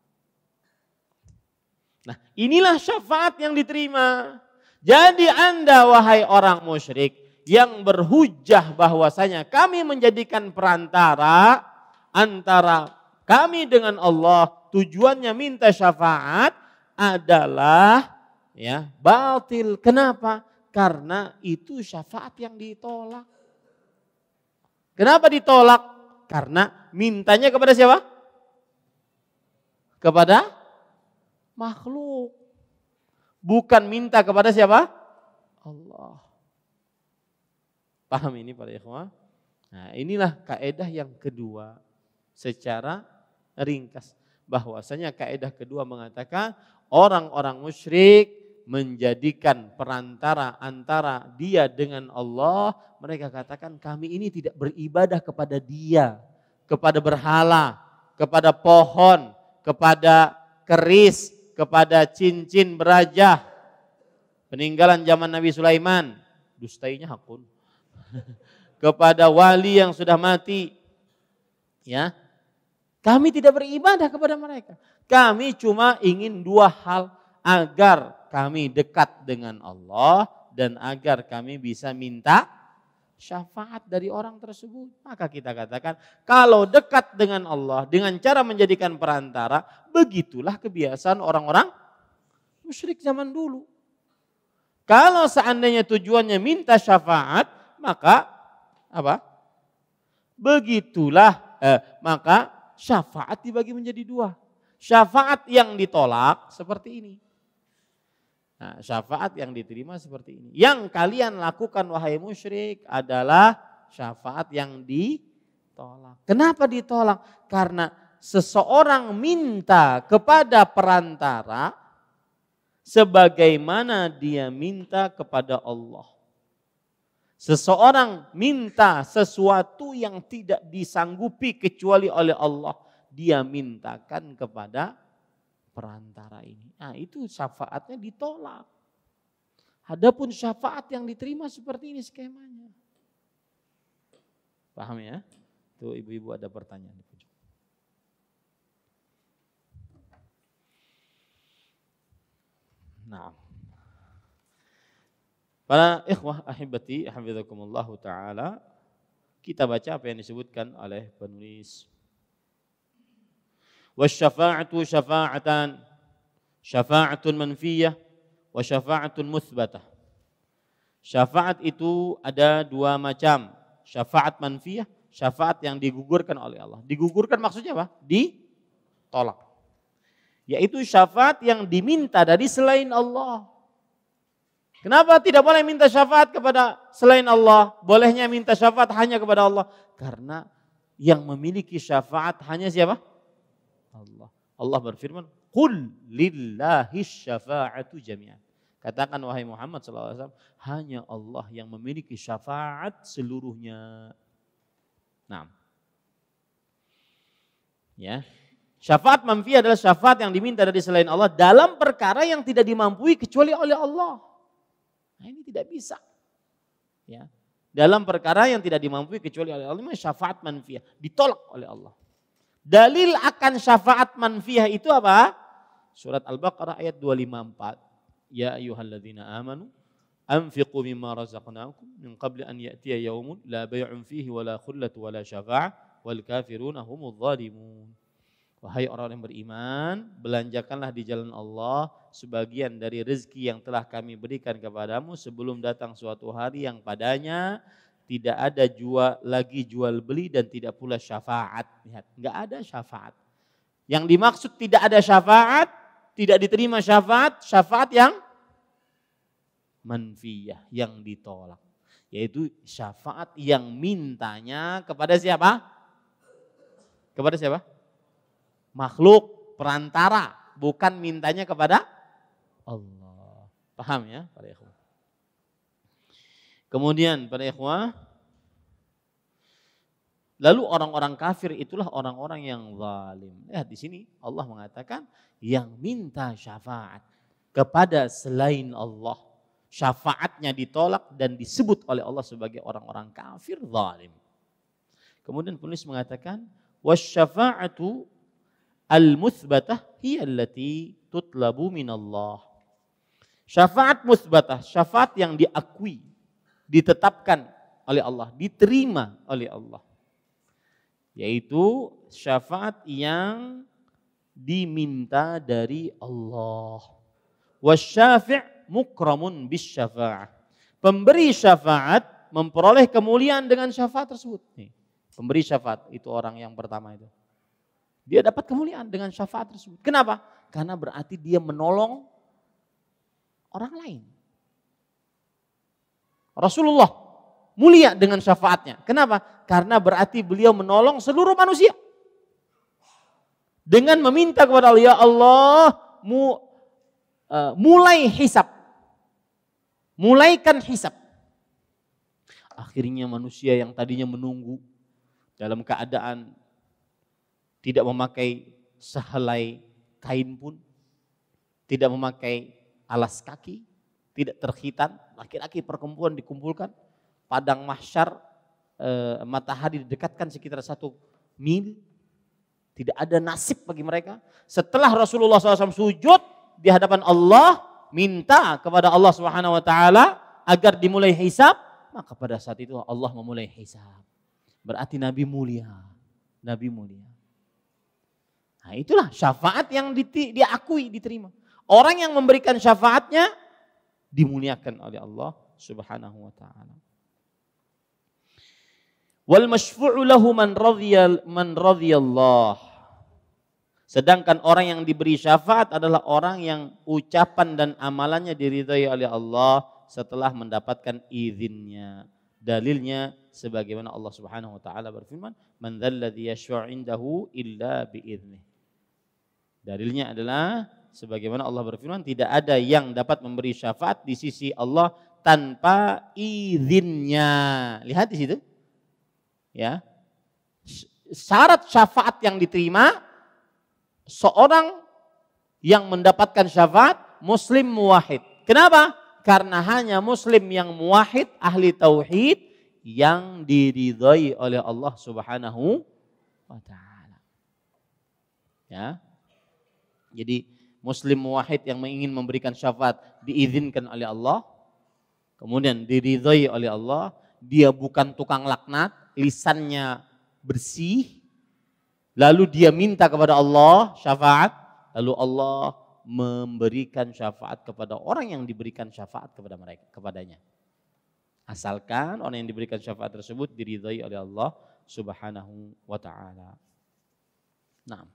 Nah, inilah syafaat yang diterima. Jadi Anda wahai orang musyrik, yang berhujah bahwasanya kami menjadikan perantara antara kami dengan Allah tujuannya minta syafaat adalah ya batil. Kenapa? Karena itu syafaat yang ditolak. Kenapa ditolak? Karena mintanya kepada siapa? Kepada makhluk. Bukan minta kepada siapa? Allah. Paham ini para ikhwah? Nah, inilah kaedah yang kedua secara ringkas bahwasanya kaedah kedua mengatakan orang-orang musyrik menjadikan perantara antara dia dengan Allah, mereka katakan kami ini tidak beribadah kepada dia, kepada berhala, kepada pohon, kepada keris, kepada cincin berajah. Peninggalan zaman Nabi Sulaiman, dustainya hakun. kepada wali yang sudah mati. Ya. Kami tidak beribadah kepada mereka. Kami cuma ingin dua hal agar kami dekat dengan Allah dan agar kami bisa minta syafaat dari orang tersebut. Maka kita katakan kalau dekat dengan Allah dengan cara menjadikan perantara, begitulah kebiasaan orang-orang musyrik zaman dulu. Kalau seandainya tujuannya minta syafaat, maka apa? Begitulah eh, maka syafaat dibagi menjadi dua. Syafaat yang ditolak seperti ini. Nah, syafaat yang diterima seperti ini. Yang kalian lakukan wahai musyrik adalah syafaat yang ditolak. Kenapa ditolak? Karena seseorang minta kepada perantara sebagaimana dia minta kepada Allah. Seseorang minta sesuatu yang tidak disanggupi kecuali oleh Allah. Dia mintakan kepada perantara ini. Nah itu syafaatnya ditolak. Adapun syafaat yang diterima seperti ini skemanya. Paham ya? Tuh ibu-ibu ada pertanyaan Nah. Para ikhwah ahibati hafizakumullah taala kita baca apa yang disebutkan oleh penulis. Wasyafa'atu syafa'atan syafa'atun manfiyah wa syafa'atun musbatah. Syafaat itu ada dua macam. Syafaat manfiyah, syafaat yang digugurkan oleh Allah. Digugurkan maksudnya apa? Ditolak. Yaitu syafaat yang diminta dari selain Allah Kenapa tidak boleh minta syafaat kepada selain Allah? Bolehnya minta syafaat hanya kepada Allah. Karena yang memiliki syafaat hanya siapa? Allah. Allah berfirman, Qul lillahi syafa'atu jami'an. Katakan wahai Muhammad SAW, hanya Allah yang memiliki syafaat seluruhnya. Nah. Ya. Syafaat manfi adalah syafaat yang diminta dari selain Allah dalam perkara yang tidak dimampui kecuali oleh Allah. Nah, ini tidak bisa. Ya. Dalam perkara yang tidak dimampui kecuali oleh Allah, syafaat manfiyah. Ditolak oleh Allah. Dalil akan syafaat manfiyah itu apa? Surat Al-Baqarah ayat 254. Ya ayyuhalladzina amanu anfiqu mimma razaqnakum min qabli an ya'tiya yaumun la bay'un fihi la khullatu la syafa'a wal kafiruna humudz zalimun. Wahai orang yang beriman, belanjakanlah di jalan Allah sebagian dari rezeki yang telah kami berikan kepadamu sebelum datang suatu hari yang padanya tidak ada jual lagi jual beli dan tidak pula syafaat. Lihat, nggak ada syafaat. Yang dimaksud tidak ada syafaat, tidak diterima syafaat, syafaat yang manfiyah, yang ditolak. Yaitu syafaat yang mintanya kepada siapa? Kepada siapa? Makhluk, perantara, bukan mintanya kepada Allah. Paham ya para ikhwah? Kemudian para ikhwah, lalu orang-orang kafir itulah orang-orang yang zalim. Lihat di sini Allah mengatakan yang minta syafaat kepada selain Allah. Syafaatnya ditolak dan disebut oleh Allah sebagai orang-orang kafir zalim. Kemudian penulis mengatakan وَالشَّفَاعَةُ الْمُثْبَتَةِ هِيَ الَّتِي تُطْلَبُ مِنَ اللَّهِ Syafaat musbatah, syafaat yang diakui, ditetapkan oleh Allah, diterima oleh Allah. Yaitu syafaat yang diminta dari Allah. Wasyafi' mukramun bis syafa'ah. Pemberi syafaat memperoleh kemuliaan dengan syafaat tersebut. Nih, pemberi syafaat itu orang yang pertama itu. Dia dapat kemuliaan dengan syafaat tersebut. Kenapa? Karena berarti dia menolong orang lain. Rasulullah mulia dengan syafaatnya. Kenapa? Karena berarti beliau menolong seluruh manusia. Dengan meminta kepada Allah, ya Allah mu, uh, mulai hisap. Mulaikan hisap. Akhirnya manusia yang tadinya menunggu dalam keadaan tidak memakai sehelai kain pun, tidak memakai alas kaki, tidak terhitan, laki-laki perkumpulan dikumpulkan, padang mahsyar, e, matahari didekatkan sekitar satu mil, tidak ada nasib bagi mereka. Setelah Rasulullah SAW sujud di hadapan Allah, minta kepada Allah Subhanahu Wa Taala agar dimulai hisab, maka pada saat itu Allah memulai hisab. Berarti Nabi mulia, Nabi mulia. Nah itulah syafaat yang diakui, diterima. Orang yang memberikan syafaatnya dimuliakan oleh Allah Subhanahu wa taala. Wal masyfu'u lahu man radhiya man radhiyallah. Sedangkan orang yang diberi syafaat adalah orang yang ucapan dan amalannya diridhai oleh Allah setelah mendapatkan izinnya. Dalilnya sebagaimana Allah Subhanahu wa taala berfirman, "Man dzalladzi yashfa'u indahu illa Dalilnya adalah sebagaimana Allah berfirman tidak ada yang dapat memberi syafaat di sisi Allah tanpa izinnya. Lihat di situ. Ya. Syarat syafaat yang diterima seorang yang mendapatkan syafaat muslim muwahid. Kenapa? Karena hanya muslim yang muwahid ahli tauhid yang diridhai oleh Allah Subhanahu wa taala. Ya. Jadi Muslim muwahid yang ingin memberikan syafaat diizinkan oleh Allah, kemudian diridhai oleh Allah, dia bukan tukang laknat, lisannya bersih, lalu dia minta kepada Allah syafaat, lalu Allah memberikan syafaat kepada orang yang diberikan syafaat kepada mereka kepadanya. Asalkan orang yang diberikan syafaat tersebut diridhai oleh Allah Subhanahu wa taala. Nah.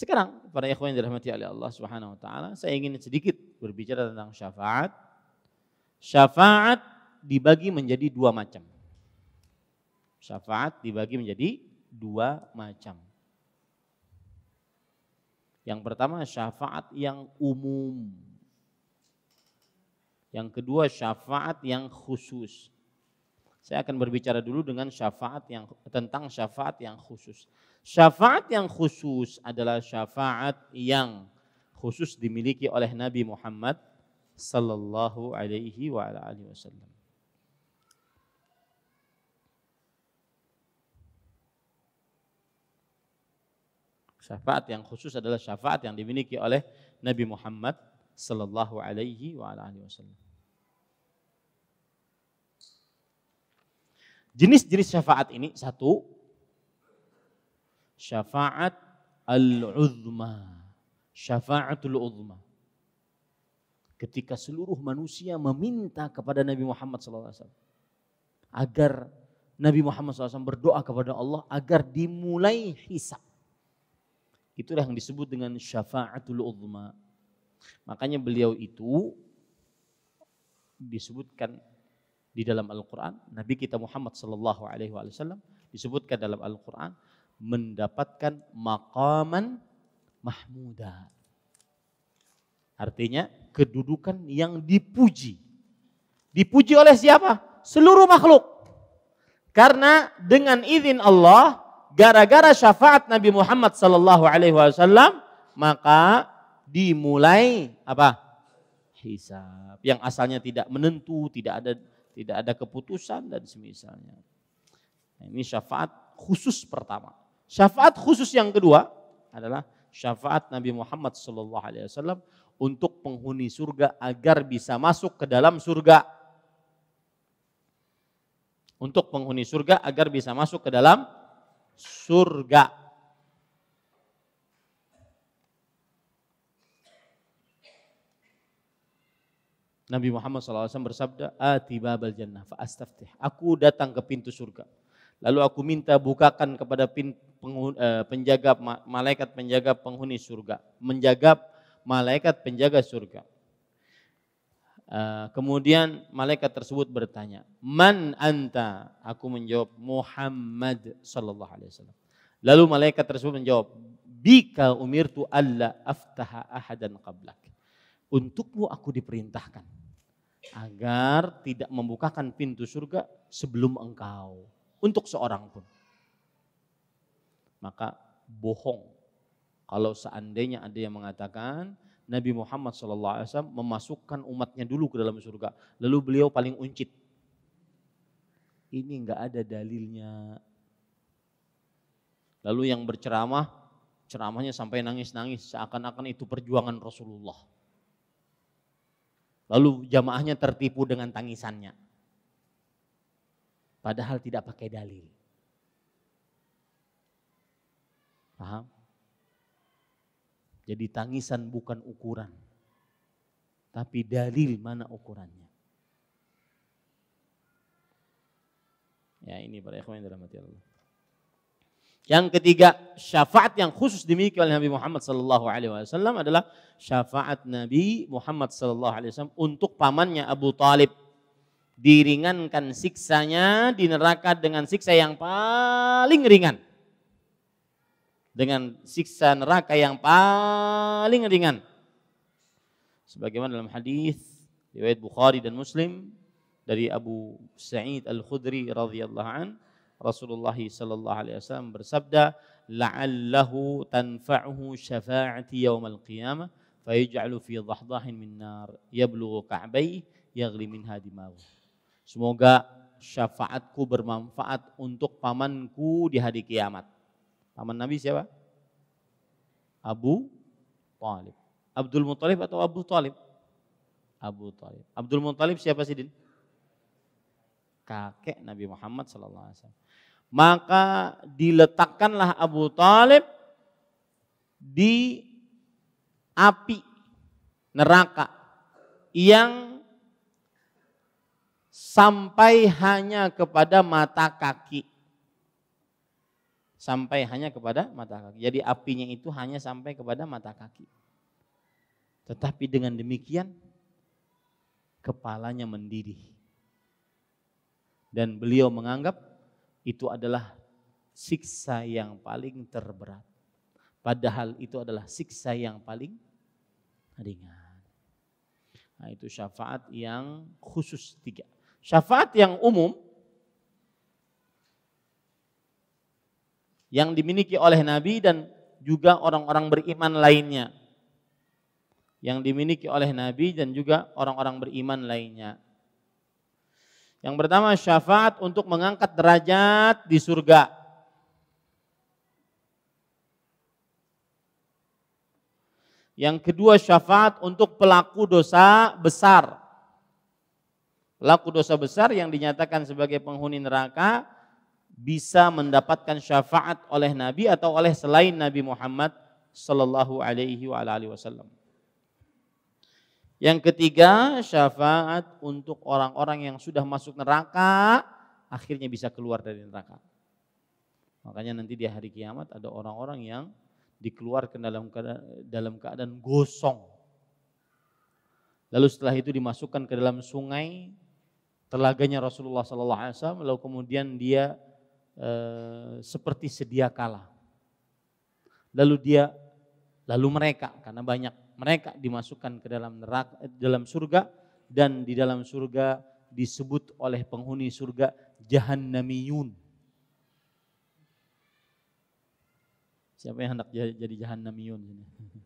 Sekarang para ikhwan yang dirahmati oleh Allah Subhanahu wa taala, saya ingin sedikit berbicara tentang syafaat. Syafaat dibagi menjadi dua macam. Syafaat dibagi menjadi dua macam. Yang pertama syafaat yang umum. Yang kedua syafaat yang khusus. Saya akan berbicara dulu dengan syafaat yang tentang syafaat yang khusus. Syafaat yang khusus adalah syafaat yang khusus dimiliki oleh Nabi Muhammad sallallahu alaihi wa ala alihi wasallam. Syafaat yang khusus adalah syafaat yang dimiliki oleh Nabi Muhammad sallallahu alaihi wa ala alihi wasallam. Jenis-jenis syafaat ini satu syafaat al-uzma. Syafaatul uzma. Ketika seluruh manusia meminta kepada Nabi Muhammad SAW. Agar Nabi Muhammad SAW berdoa kepada Allah agar dimulai hisab. Itulah yang disebut dengan syafaatul uzma. Makanya beliau itu disebutkan di dalam Al-Quran, Nabi kita Muhammad Sallallahu Alaihi Wasallam disebutkan dalam Al-Quran mendapatkan makaman mahmuda. Artinya kedudukan yang dipuji. Dipuji oleh siapa? Seluruh makhluk. Karena dengan izin Allah, gara-gara syafaat Nabi Muhammad sallallahu alaihi wasallam, maka dimulai apa? hisab yang asalnya tidak menentu, tidak ada tidak ada keputusan dan semisalnya. Nah, ini syafaat khusus pertama. Syafaat khusus yang kedua adalah syafaat Nabi Muhammad Shallallahu Alaihi Wasallam untuk penghuni surga agar bisa masuk ke dalam surga. Untuk penghuni surga agar bisa masuk ke dalam surga. Nabi Muhammad SAW bersabda, Ati babal jannah fa'astaftih. Aku datang ke pintu surga. Lalu aku minta bukakan kepada pintu, penghuni, uh, eh, penjaga malaikat penjaga penghuni surga, menjaga malaikat penjaga surga. Uh, kemudian malaikat tersebut bertanya, "Man anta?" Aku menjawab, "Muhammad sallallahu alaihi wasallam." Lalu malaikat tersebut menjawab, "Bika umirtu alla aftaha ahadan qablak." Untukmu aku diperintahkan agar tidak membukakan pintu surga sebelum engkau untuk seorang pun maka bohong. Kalau seandainya ada yang mengatakan Nabi Muhammad SAW memasukkan umatnya dulu ke dalam surga, lalu beliau paling uncit. Ini enggak ada dalilnya. Lalu yang berceramah, ceramahnya sampai nangis-nangis, seakan-akan itu perjuangan Rasulullah. Lalu jamaahnya tertipu dengan tangisannya. Padahal tidak pakai dalil. Paham? Jadi tangisan bukan ukuran. Tapi dalil mana ukurannya. Ya ini para ikhwan yang dirahmati Allah. Yang ketiga, syafaat yang khusus dimiliki oleh Nabi Muhammad sallallahu alaihi wasallam adalah syafaat Nabi Muhammad sallallahu alaihi wasallam untuk pamannya Abu Talib. Diringankan siksanya di neraka dengan siksa yang paling ringan dengan siksa neraka yang paling ringan. Sebagaimana dalam hadis riwayat Bukhari dan Muslim dari Abu Sa'id Al-Khudri radhiyallahu an Rasulullah sallallahu alaihi wasallam bersabda la'allahu tanfa'uhu syafa'ati yaumal qiyamah fayaj'alu fi dhahdahin min nar yablughu ka'bay yaghli minha dimawu semoga syafaatku bermanfaat untuk pamanku di hari kiamat Paman Nabi siapa? Abu Talib. Abdul Muttalib atau Abu Talib? Abu Talib. Abdul Muttalib siapa sih Din? Kakek Nabi Muhammad SAW Maka diletakkanlah Abu Talib di api neraka yang sampai hanya kepada mata kaki sampai hanya kepada mata kaki. Jadi apinya itu hanya sampai kepada mata kaki. Tetapi dengan demikian kepalanya mendidih. Dan beliau menganggap itu adalah siksa yang paling terberat. Padahal itu adalah siksa yang paling ringan. Nah itu syafaat yang khusus tiga. Syafaat yang umum yang dimiliki oleh Nabi dan juga orang-orang beriman lainnya. Yang dimiliki oleh Nabi dan juga orang-orang beriman lainnya. Yang pertama syafaat untuk mengangkat derajat di surga. Yang kedua syafaat untuk pelaku dosa besar. Pelaku dosa besar yang dinyatakan sebagai penghuni neraka bisa mendapatkan syafaat oleh Nabi atau oleh selain Nabi Muhammad sallallahu alaihi wasallam. Yang ketiga, syafaat untuk orang-orang yang sudah masuk neraka akhirnya bisa keluar dari neraka. Makanya nanti di hari kiamat ada orang-orang yang dikeluarkan dalam keadaan, dalam keadaan gosong. Lalu setelah itu dimasukkan ke dalam sungai telaganya Rasulullah sallallahu alaihi wasallam lalu kemudian dia Eh, seperti sedia kala. Lalu dia lalu mereka karena banyak mereka dimasukkan ke dalam neraka eh, dalam surga dan di dalam surga disebut oleh penghuni surga jahannamiyun. Siapa yang hendak jadi jahannamiyun ini?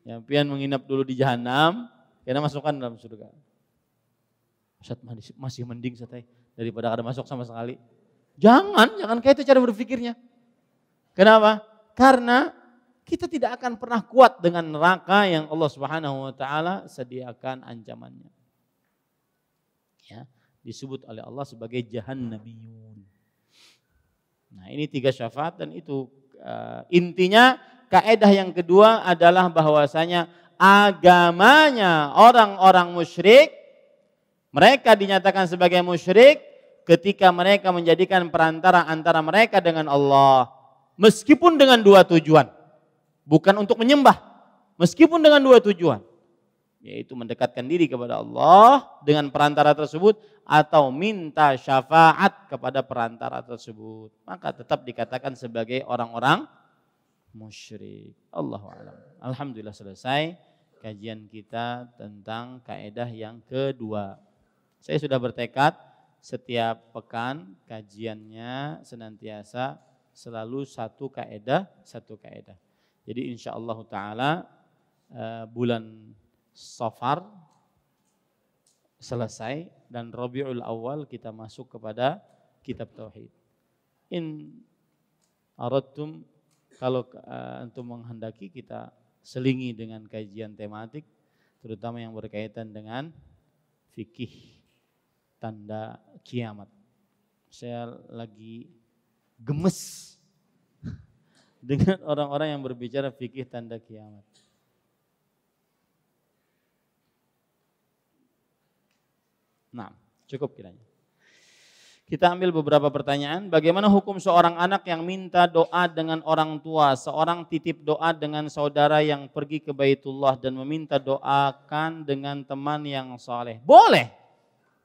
Ya, pian menginap dulu di jahanam karena masukkan dalam surga. masih mending saya eh, daripada kada masuk sama sekali. Jangan, jangan kayak itu cara berpikirnya. Kenapa? Karena kita tidak akan pernah kuat dengan neraka yang Allah Subhanahu wa taala sediakan ancamannya. Ya, disebut oleh Allah sebagai jahannamiyun. Nah, ini tiga syafaat dan itu uh, intinya kaidah yang kedua adalah bahwasanya agamanya orang-orang musyrik mereka dinyatakan sebagai musyrik ketika mereka menjadikan perantara antara mereka dengan Allah. Meskipun dengan dua tujuan. Bukan untuk menyembah. Meskipun dengan dua tujuan. Yaitu mendekatkan diri kepada Allah dengan perantara tersebut. Atau minta syafaat kepada perantara tersebut. Maka tetap dikatakan sebagai orang-orang musyrik. Allahu alam. Alhamdulillah selesai kajian kita tentang kaedah yang kedua. Saya sudah bertekad setiap pekan kajiannya senantiasa selalu satu kaedah, satu kaedah. Jadi insya Allah Ta'ala eh, bulan Safar selesai dan Rabiul Awal kita masuk kepada kitab Tauhid. In aradtum kalau untuk eh, menghendaki kita selingi dengan kajian tematik terutama yang berkaitan dengan fikih tanda kiamat. Saya lagi gemes dengan orang-orang yang berbicara fikih tanda kiamat. Nah, cukup kiranya. Kita ambil beberapa pertanyaan. Bagaimana hukum seorang anak yang minta doa dengan orang tua? Seorang titip doa dengan saudara yang pergi ke Baitullah dan meminta doakan dengan teman yang soleh. Boleh.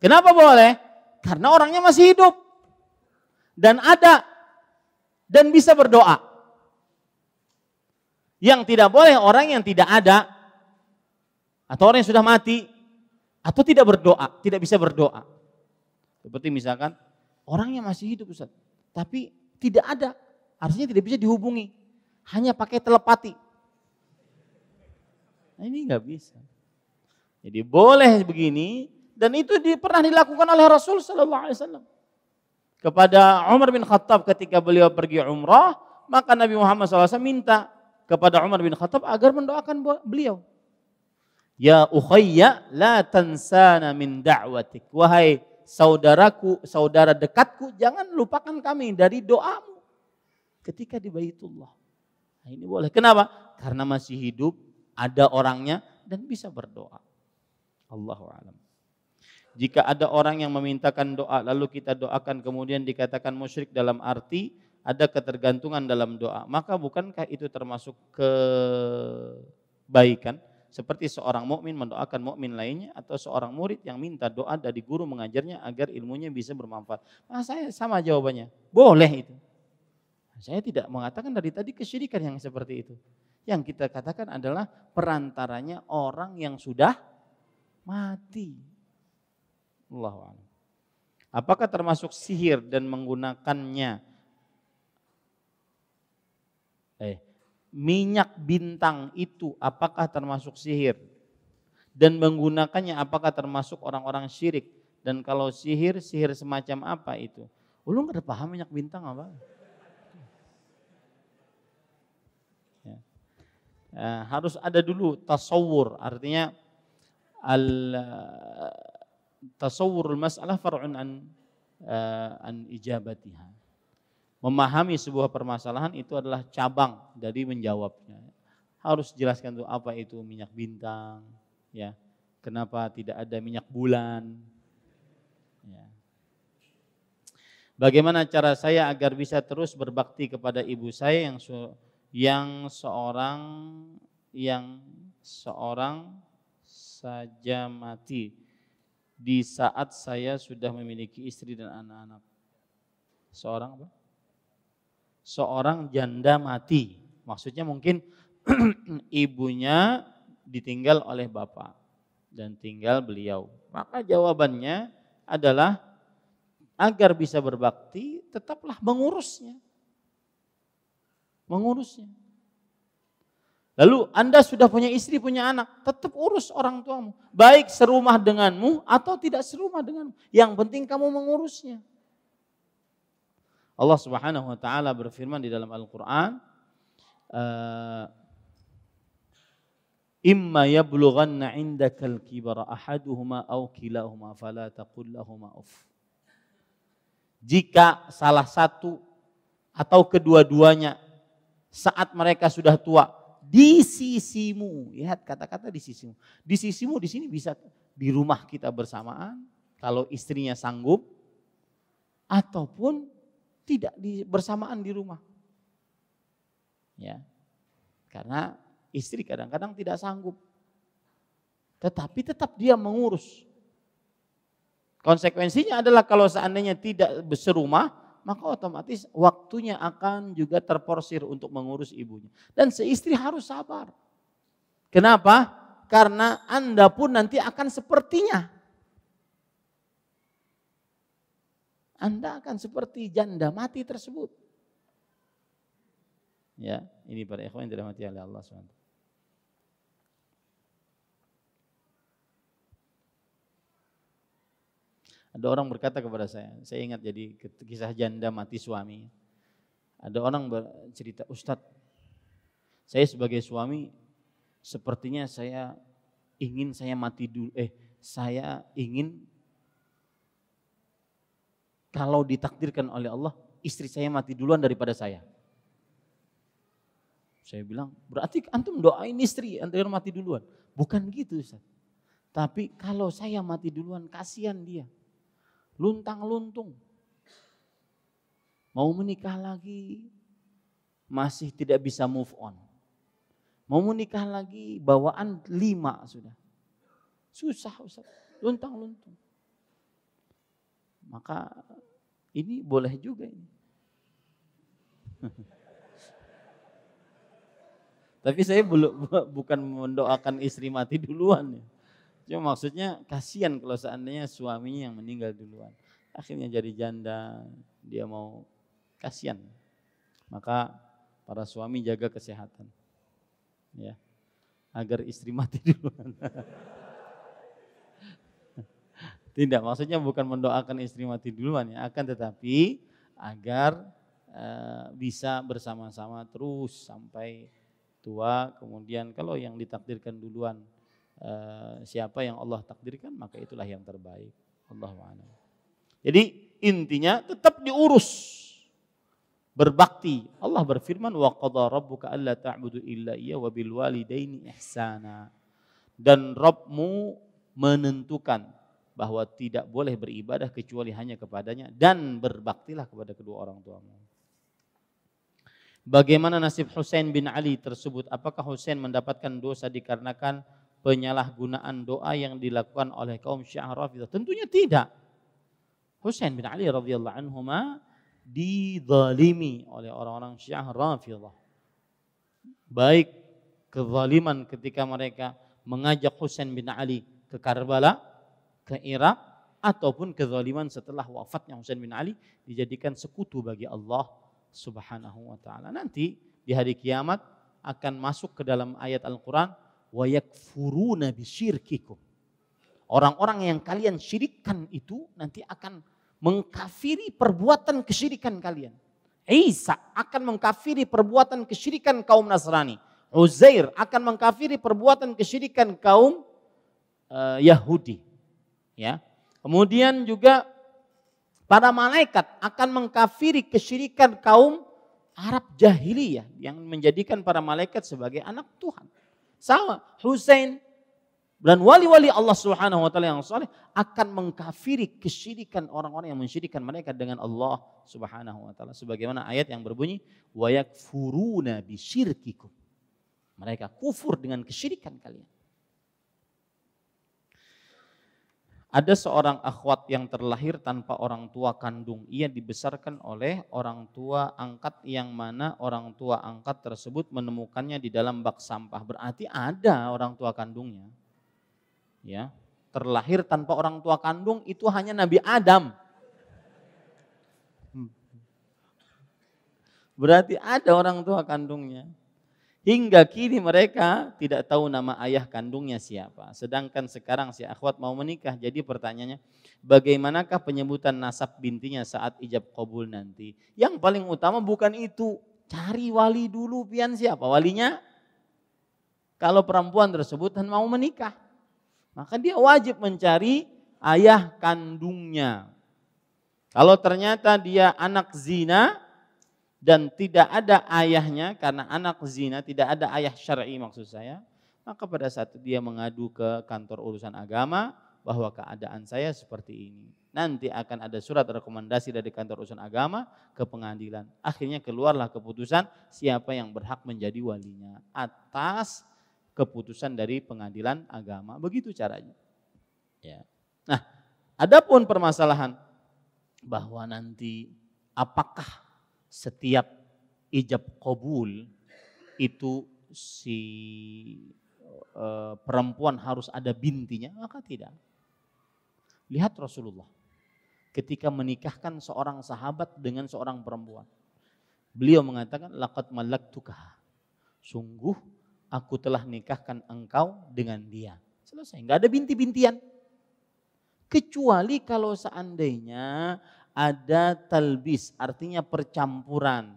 Kenapa boleh? Karena orangnya masih hidup. Dan ada dan bisa berdoa. Yang tidak boleh orang yang tidak ada atau orang yang sudah mati atau tidak berdoa, tidak bisa berdoa. Seperti misalkan orang yang masih hidup Ustaz, tapi tidak ada, artinya tidak bisa dihubungi. Hanya pakai telepati. Nah, ini nggak bisa. Jadi boleh begini, dan itu di, pernah dilakukan oleh Rasul Sallallahu Alaihi Wasallam kepada Umar bin Khattab ketika beliau pergi umrah, maka Nabi Muhammad SAW minta kepada Umar bin Khattab agar mendoakan beliau. Ya ukhayya la tansana min da'watik. Wahai saudaraku, saudara dekatku, jangan lupakan kami dari doamu ketika di Baitullah. Nah, ini boleh. Kenapa? Karena masih hidup, ada orangnya dan bisa berdoa. Allahu a'lam jika ada orang yang memintakan doa lalu kita doakan kemudian dikatakan musyrik dalam arti ada ketergantungan dalam doa, maka bukankah itu termasuk kebaikan? Seperti seorang mukmin mendoakan mukmin lainnya atau seorang murid yang minta doa dari guru mengajarnya agar ilmunya bisa bermanfaat. Nah, saya sama jawabannya. Boleh itu. Saya tidak mengatakan dari tadi kesyirikan yang seperti itu. Yang kita katakan adalah perantaranya orang yang sudah mati Allah alam. Apakah termasuk sihir dan menggunakannya eh, minyak bintang itu apakah termasuk sihir dan menggunakannya apakah termasuk orang-orang syirik dan kalau sihir sihir semacam apa itu? Oh, lu nggak paham minyak bintang apa? Ya. Ya, harus ada dulu tasawur artinya al tasawurul mas'alah far'un an, uh, an ijabatiha. Memahami sebuah permasalahan itu adalah cabang dari menjawabnya. Harus jelaskan tuh apa itu minyak bintang, ya. Kenapa tidak ada minyak bulan? Ya. Bagaimana cara saya agar bisa terus berbakti kepada ibu saya yang yang seorang yang seorang saja mati di saat saya sudah memiliki istri dan anak-anak. Seorang apa? Seorang janda mati. Maksudnya mungkin ibunya ditinggal oleh bapak dan tinggal beliau. Maka jawabannya adalah agar bisa berbakti tetaplah mengurusnya. Mengurusnya. Lalu Anda sudah punya istri, punya anak, tetap urus orang tuamu. Baik serumah denganmu atau tidak serumah denganmu. Yang penting kamu mengurusnya. Allah Subhanahu wa taala berfirman di dalam Al-Qur'an, eh, imma yablughanna indakal kibara ahaduhuma aw kilahuma fala taqul lahumā uff. Jika salah satu atau kedua-duanya saat mereka sudah tua di sisimu. Lihat kata-kata di sisimu. Di sisimu di sini bisa di rumah kita bersamaan, kalau istrinya sanggup, ataupun tidak di, bersamaan di rumah. Ya, karena istri kadang-kadang tidak sanggup, tetapi tetap dia mengurus. Konsekuensinya adalah kalau seandainya tidak berserumah, maka otomatis waktunya akan juga terporsir untuk mengurus ibunya. Dan seistri harus sabar. Kenapa? Karena Anda pun nanti akan sepertinya. Anda akan seperti janda mati tersebut. Ya, ini para ikhwan yang dirahmati oleh Allah SWT. Ada orang berkata kepada saya, saya ingat jadi kisah janda mati suami. Ada orang bercerita, Ustadz, saya sebagai suami sepertinya saya ingin saya mati dulu, eh saya ingin kalau ditakdirkan oleh Allah, istri saya mati duluan daripada saya. Saya bilang, berarti antum doain istri, antum mati duluan. Bukan gitu Ustaz. Tapi kalau saya mati duluan, kasihan dia luntang-luntung. Mau menikah lagi, masih tidak bisa move on. Mau menikah lagi, bawaan lima sudah. Susah Ustaz, luntang-luntung. Maka ini boleh juga ini. Tapi saya belum bukan mendoakan istri mati duluan ya. Cuma maksudnya kasihan kalau seandainya suaminya yang meninggal duluan. Akhirnya jadi janda, dia mau kasihan. Maka para suami jaga kesehatan. Ya. Agar istri mati duluan. Tidak, maksudnya bukan mendoakan istri mati duluan ya, akan tetapi agar e, bisa bersama-sama terus sampai tua. Kemudian kalau yang ditakdirkan duluan Eh, siapa yang Allah takdirkan maka itulah yang terbaik. Allah a'lam. Jadi intinya tetap diurus. Berbakti. Allah berfirman wa qadha rabbuka alla ta'budu illa iya wa bil walidaini ihsana. Dan Rabbmu menentukan bahwa tidak boleh beribadah kecuali hanya kepadanya dan berbaktilah kepada kedua orang tuamu. Bagaimana nasib Husain bin Ali tersebut? Apakah Husain mendapatkan dosa dikarenakan penyalahgunaan doa yang dilakukan oleh kaum Syiah Rafidah? Tentunya tidak. Husain bin Ali radhiyallahu anhuma dizalimi oleh orang-orang Syiah Rafidah. Baik kezaliman ketika mereka mengajak Husain bin Ali ke Karbala, ke Irak, ataupun kezaliman setelah wafatnya Husain bin Ali dijadikan sekutu bagi Allah Subhanahu wa taala. Nanti di hari kiamat akan masuk ke dalam ayat Al-Qur'an wa yakfuruna bisyirkikum. Orang-orang yang kalian syirikkan itu nanti akan mengkafiri perbuatan kesyirikan kalian. Isa akan mengkafiri perbuatan kesyirikan kaum Nasrani. Uzair akan mengkafiri perbuatan kesyirikan kaum uh, Yahudi. Ya. Kemudian juga para malaikat akan mengkafiri kesyirikan kaum Arab jahiliyah yang menjadikan para malaikat sebagai anak Tuhan. Sama, Husain dan wali-wali Allah Subhanahu wa taala yang soleh akan mengkafiri kesyirikan orang-orang yang mensyirikan mereka dengan Allah Subhanahu wa taala sebagaimana ayat yang berbunyi wa yakfuruna bisyirkikum. Mereka kufur dengan kesyirikan kalian. Ada seorang akhwat yang terlahir tanpa orang tua kandung. Ia dibesarkan oleh orang tua angkat yang mana orang tua angkat tersebut menemukannya di dalam bak sampah. Berarti ada orang tua kandungnya. Ya, terlahir tanpa orang tua kandung itu hanya Nabi Adam. Hmm. Berarti ada orang tua kandungnya. Hingga kini mereka tidak tahu nama ayah kandungnya siapa. Sedangkan sekarang si akhwat mau menikah. Jadi pertanyaannya, bagaimanakah penyebutan nasab bintinya saat ijab kabul nanti? Yang paling utama bukan itu. Cari wali dulu pian siapa walinya? Kalau perempuan tersebut dan mau menikah. Maka dia wajib mencari ayah kandungnya. Kalau ternyata dia anak zina, dan tidak ada ayahnya karena anak zina tidak ada ayah syar'i maksud saya maka pada saat dia mengadu ke kantor urusan agama bahwa keadaan saya seperti ini nanti akan ada surat rekomendasi dari kantor urusan agama ke pengadilan akhirnya keluarlah keputusan siapa yang berhak menjadi walinya atas keputusan dari pengadilan agama begitu caranya ya nah adapun permasalahan bahwa nanti apakah setiap ijab kabul itu si e, perempuan harus ada bintinya, maka tidak. Lihat Rasulullah ketika menikahkan seorang sahabat dengan seorang perempuan. Beliau mengatakan lakat laqad tukah. Sungguh aku telah nikahkan engkau dengan dia. Selesai, nggak ada binti-bintian. Kecuali kalau seandainya ada talbis artinya percampuran.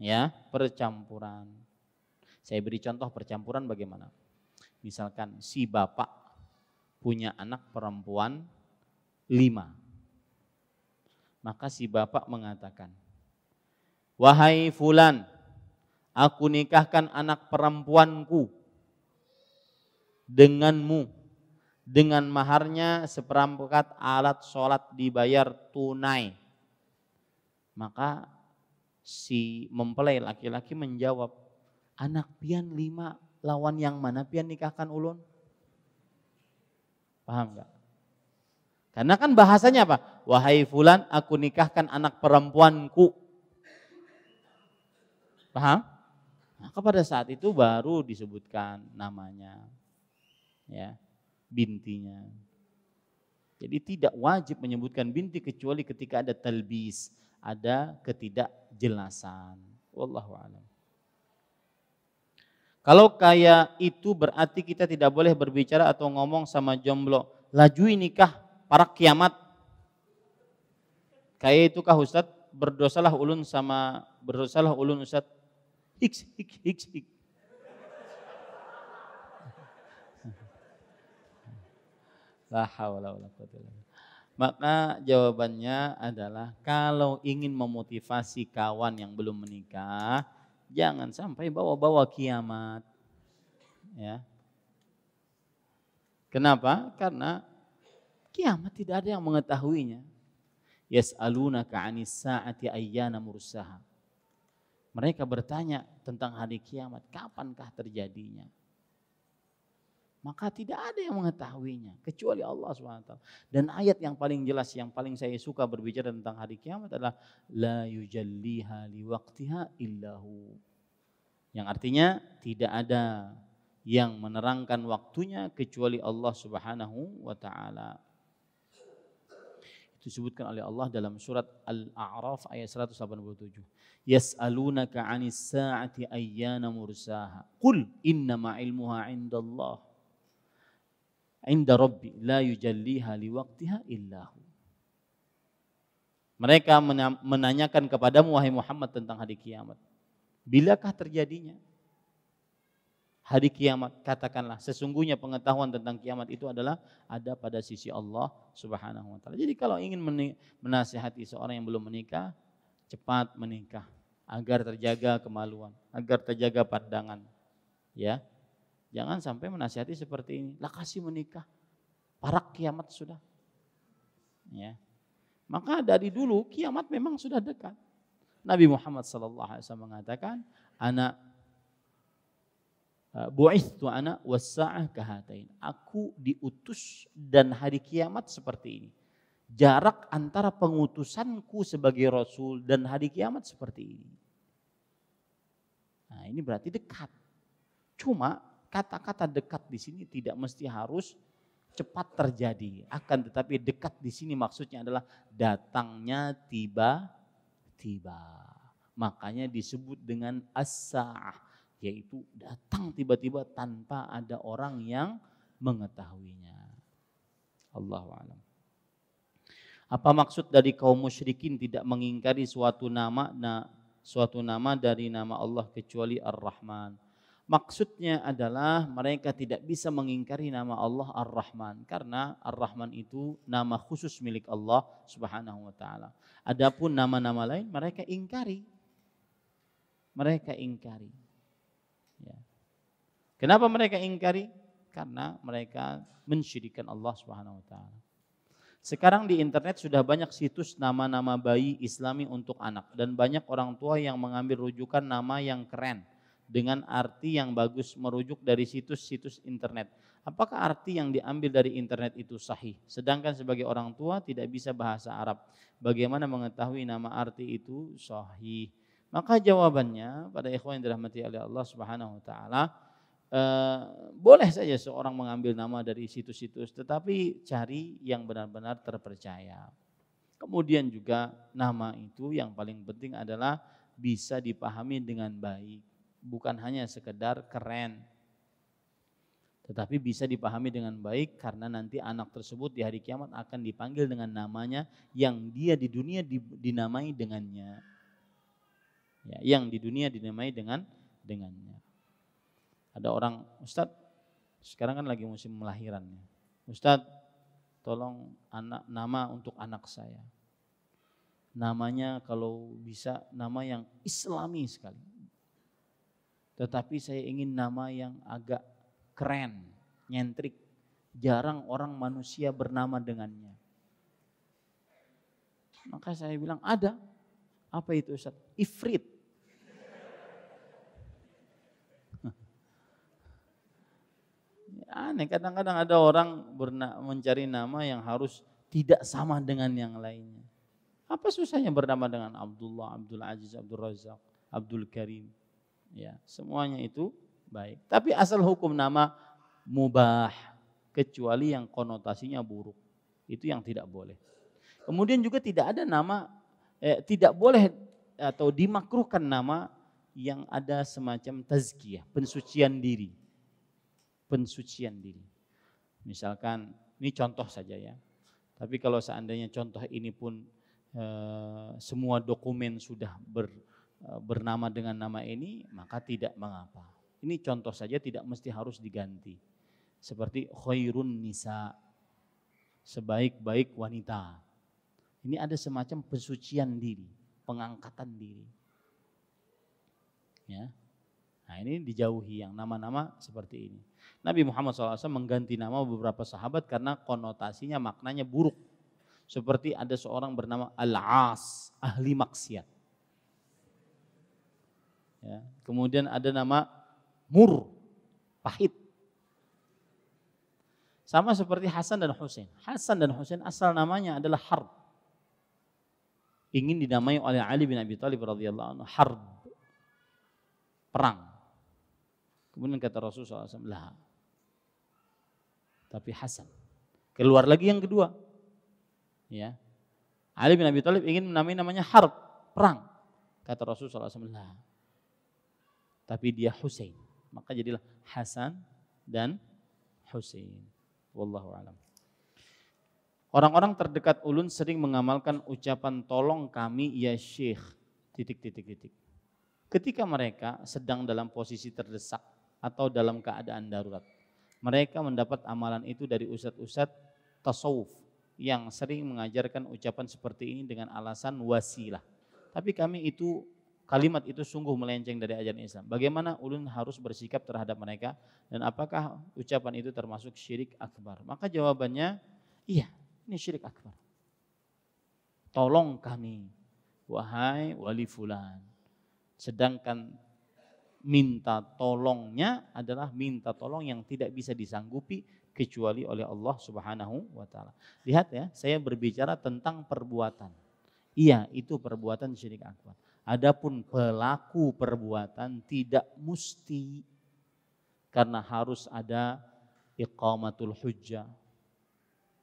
Ya, percampuran. Saya beri contoh percampuran bagaimana. Misalkan si bapak punya anak perempuan lima. Maka si bapak mengatakan, Wahai fulan, aku nikahkan anak perempuanku denganmu dengan maharnya seperempat alat sholat dibayar tunai. Maka si mempelai laki-laki menjawab, anak pian lima lawan yang mana pian nikahkan ulun? Paham gak? Karena kan bahasanya apa? Wahai fulan, aku nikahkan anak perempuanku. Paham? Maka nah, pada saat itu baru disebutkan namanya. Ya bintinya. Jadi tidak wajib menyebutkan binti kecuali ketika ada talbis, ada ketidakjelasan. Wallahu a'lam. Kalau kaya itu berarti kita tidak boleh berbicara atau ngomong sama jomblo. Laju nikah para kiamat. Kaya itu kah Ustaz? Berdosalah ulun sama berdosalah ulun Ustaz. Hiks, hiks, hiks, hiks. Maka jawabannya adalah kalau ingin memotivasi kawan yang belum menikah, jangan sampai bawa-bawa kiamat. Ya. Kenapa? Karena kiamat tidak ada yang mengetahuinya. Yes Yas'alunaka 'anis sa'ati ayyana mursaha. Mereka bertanya tentang hari kiamat, kapankah terjadinya? maka tidak ada yang mengetahuinya kecuali Allah SWT. Dan ayat yang paling jelas yang paling saya suka berbicara tentang hari kiamat adalah la yujalliha liwaqtiha illahu. Yang artinya tidak ada yang menerangkan waktunya kecuali Allah Subhanahu wa taala. Itu disebutkan oleh Allah dalam surat Al-A'raf ayat 187. Yas'alunaka 'anis sa'ati ayyana mursaha. Qul innama 'ilmuha 'indallah inda rabbi la yujalliha liwaqtiha illahu. Mereka menanyakan kepadamu wahai Muhammad tentang hari kiamat. Bilakah terjadinya? Hari kiamat katakanlah sesungguhnya pengetahuan tentang kiamat itu adalah ada pada sisi Allah Subhanahu wa taala. Jadi kalau ingin menasihati seorang yang belum menikah, cepat menikah agar terjaga kemaluan, agar terjaga pandangan. Ya. Jangan sampai menasihati seperti ini. Lah kasih menikah. Parak kiamat sudah. Ya. Maka dari dulu kiamat memang sudah dekat. Nabi Muhammad SAW mengatakan, anak eh, bu'ithu anak wasa'ah kahatain. Aku diutus dan hari kiamat seperti ini. Jarak antara pengutusanku sebagai Rasul dan hari kiamat seperti ini. Nah ini berarti dekat. Cuma kata-kata dekat di sini tidak mesti harus cepat terjadi. Akan tetapi dekat di sini maksudnya adalah datangnya tiba-tiba. Makanya disebut dengan asah, yaitu datang tiba-tiba tanpa ada orang yang mengetahuinya. Allah alam. Apa maksud dari kaum musyrikin tidak mengingkari suatu nama, nah, suatu nama dari nama Allah kecuali Ar-Rahman? Maksudnya adalah mereka tidak bisa mengingkari nama Allah Ar-Rahman karena Ar-Rahman itu nama khusus milik Allah Subhanahu wa taala. Adapun nama-nama lain mereka ingkari. Mereka ingkari. Ya. Kenapa mereka ingkari? Karena mereka mensyirikan Allah Subhanahu wa taala. Sekarang di internet sudah banyak situs nama-nama bayi islami untuk anak dan banyak orang tua yang mengambil rujukan nama yang keren dengan arti yang bagus merujuk dari situs-situs internet. Apakah arti yang diambil dari internet itu sahih? Sedangkan sebagai orang tua tidak bisa bahasa Arab. Bagaimana mengetahui nama arti itu sahih? Maka jawabannya pada ikhwan yang dirahmati oleh Allah Subhanahu wa taala eh, boleh saja seorang mengambil nama dari situs-situs tetapi cari yang benar-benar terpercaya. Kemudian juga nama itu yang paling penting adalah bisa dipahami dengan baik bukan hanya sekedar keren tetapi bisa dipahami dengan baik karena nanti anak tersebut di hari kiamat akan dipanggil dengan namanya yang dia di dunia dinamai dengannya ya, yang di dunia dinamai dengan dengannya ada orang Ustadz sekarang kan lagi musim melahirannya Ustadz tolong anak nama untuk anak saya namanya kalau bisa nama yang islami sekali tetapi saya ingin nama yang agak keren, nyentrik. Jarang orang manusia bernama dengannya. Maka saya bilang, ada. Apa itu Ustaz? Ifrit. Aneh, kadang-kadang ada orang mencari nama yang harus tidak sama dengan yang lainnya. Apa susahnya bernama dengan Abdullah, Abdul Aziz, Abdul Razak, Abdul Karim. Ya, semuanya itu baik. Tapi asal hukum nama mubah kecuali yang konotasinya buruk. Itu yang tidak boleh. Kemudian juga tidak ada nama eh, tidak boleh atau dimakruhkan nama yang ada semacam tazkiyah, pensucian diri. Pensucian diri. Misalkan ini contoh saja ya. Tapi kalau seandainya contoh ini pun eh, semua dokumen sudah ber, Eh, bernama dengan nama ini, maka tidak mengapa. Ini contoh saja tidak mesti harus diganti. Seperti khairun nisa, sebaik-baik wanita. Ini ada semacam pensucian diri, pengangkatan diri. Ya. Nah ini dijauhi yang nama-nama seperti ini. Nabi Muhammad SAW mengganti nama beberapa sahabat karena konotasinya maknanya buruk. Seperti ada seorang bernama Al-As, ahli maksiat Ya. Kemudian ada nama mur, pahit. Sama seperti Hasan dan Husain. Hasan dan Husain asal namanya adalah Harb. Ingin dinamai oleh Ali bin Abi Thalib radhiyallahu anhu Harb. Perang. Kemudian kata Rasulullah SAW, lah. Tapi Hasan. Keluar lagi yang kedua. Ya. Ali bin Abi Thalib ingin menamai namanya Harb, perang. Kata Rasulullah SAW, lah tapi dia Husain. Maka jadilah Hasan dan Husain. Wallahu alam. Orang-orang terdekat ulun sering mengamalkan ucapan tolong kami ya syekh. Titik, titik, titik. Ketika mereka sedang dalam posisi terdesak atau dalam keadaan darurat. Mereka mendapat amalan itu dari ustadz-ustadz tasawuf yang sering mengajarkan ucapan seperti ini dengan alasan wasilah. Tapi kami itu kalimat itu sungguh melenceng dari ajaran Islam. Bagaimana ulun harus bersikap terhadap mereka dan apakah ucapan itu termasuk syirik akbar? Maka jawabannya iya, ini syirik akbar. Tolong kami, wahai wali fulan. Sedangkan minta tolongnya adalah minta tolong yang tidak bisa disanggupi kecuali oleh Allah Subhanahu wa taala. Lihat ya, saya berbicara tentang perbuatan. Iya, itu perbuatan syirik akbar. Adapun pelaku perbuatan tidak mesti karena harus ada iqamatul hujjah.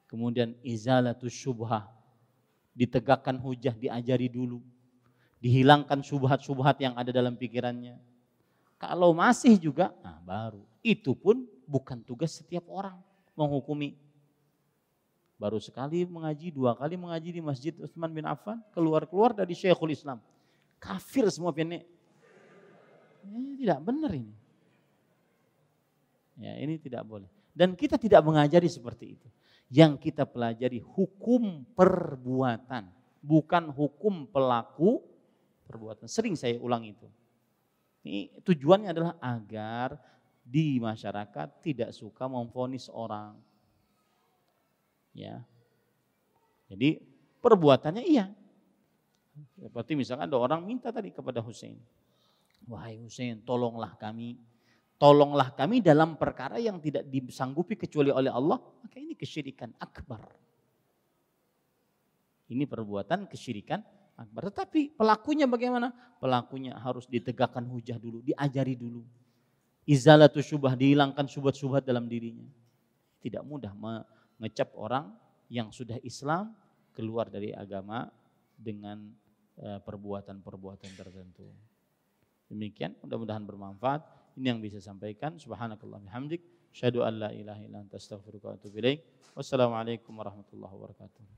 Kemudian izalatul syubhah. Ditegakkan hujah diajari dulu. Dihilangkan subhat-subhat yang ada dalam pikirannya. Kalau masih juga, nah baru. Itu pun bukan tugas setiap orang menghukumi. Baru sekali mengaji, dua kali mengaji di masjid Utsman bin Affan, keluar-keluar dari Syekhul Islam. Kafir semua ini. Ini eh, tidak benar ini. Ya, ini tidak boleh. Dan kita tidak mengajari seperti itu. Yang kita pelajari hukum perbuatan, bukan hukum pelaku perbuatan. Sering saya ulang itu. Ini tujuannya adalah agar di masyarakat tidak suka memfonis orang. Ya. Jadi perbuatannya iya, seperti ya, misalkan ada orang minta tadi kepada Hussein. Wahai Hussein, tolonglah kami. Tolonglah kami dalam perkara yang tidak disanggupi kecuali oleh Allah. Maka ini kesyirikan akbar. Ini perbuatan kesyirikan akbar. Tetapi pelakunya bagaimana? Pelakunya harus ditegakkan hujah dulu, diajari dulu. Izalatu subah, dihilangkan subat-subat dalam dirinya. Tidak mudah mengecap orang yang sudah Islam keluar dari agama dengan Eh, perbuatan-perbuatan tertentu. Demikian, mudah-mudahan bermanfaat. Ini yang bisa sampaikan. Subhanakallah bihamdik. Asyadu an la ilaha illa anta astaghfiruka Wassalamualaikum warahmatullahi wabarakatuh.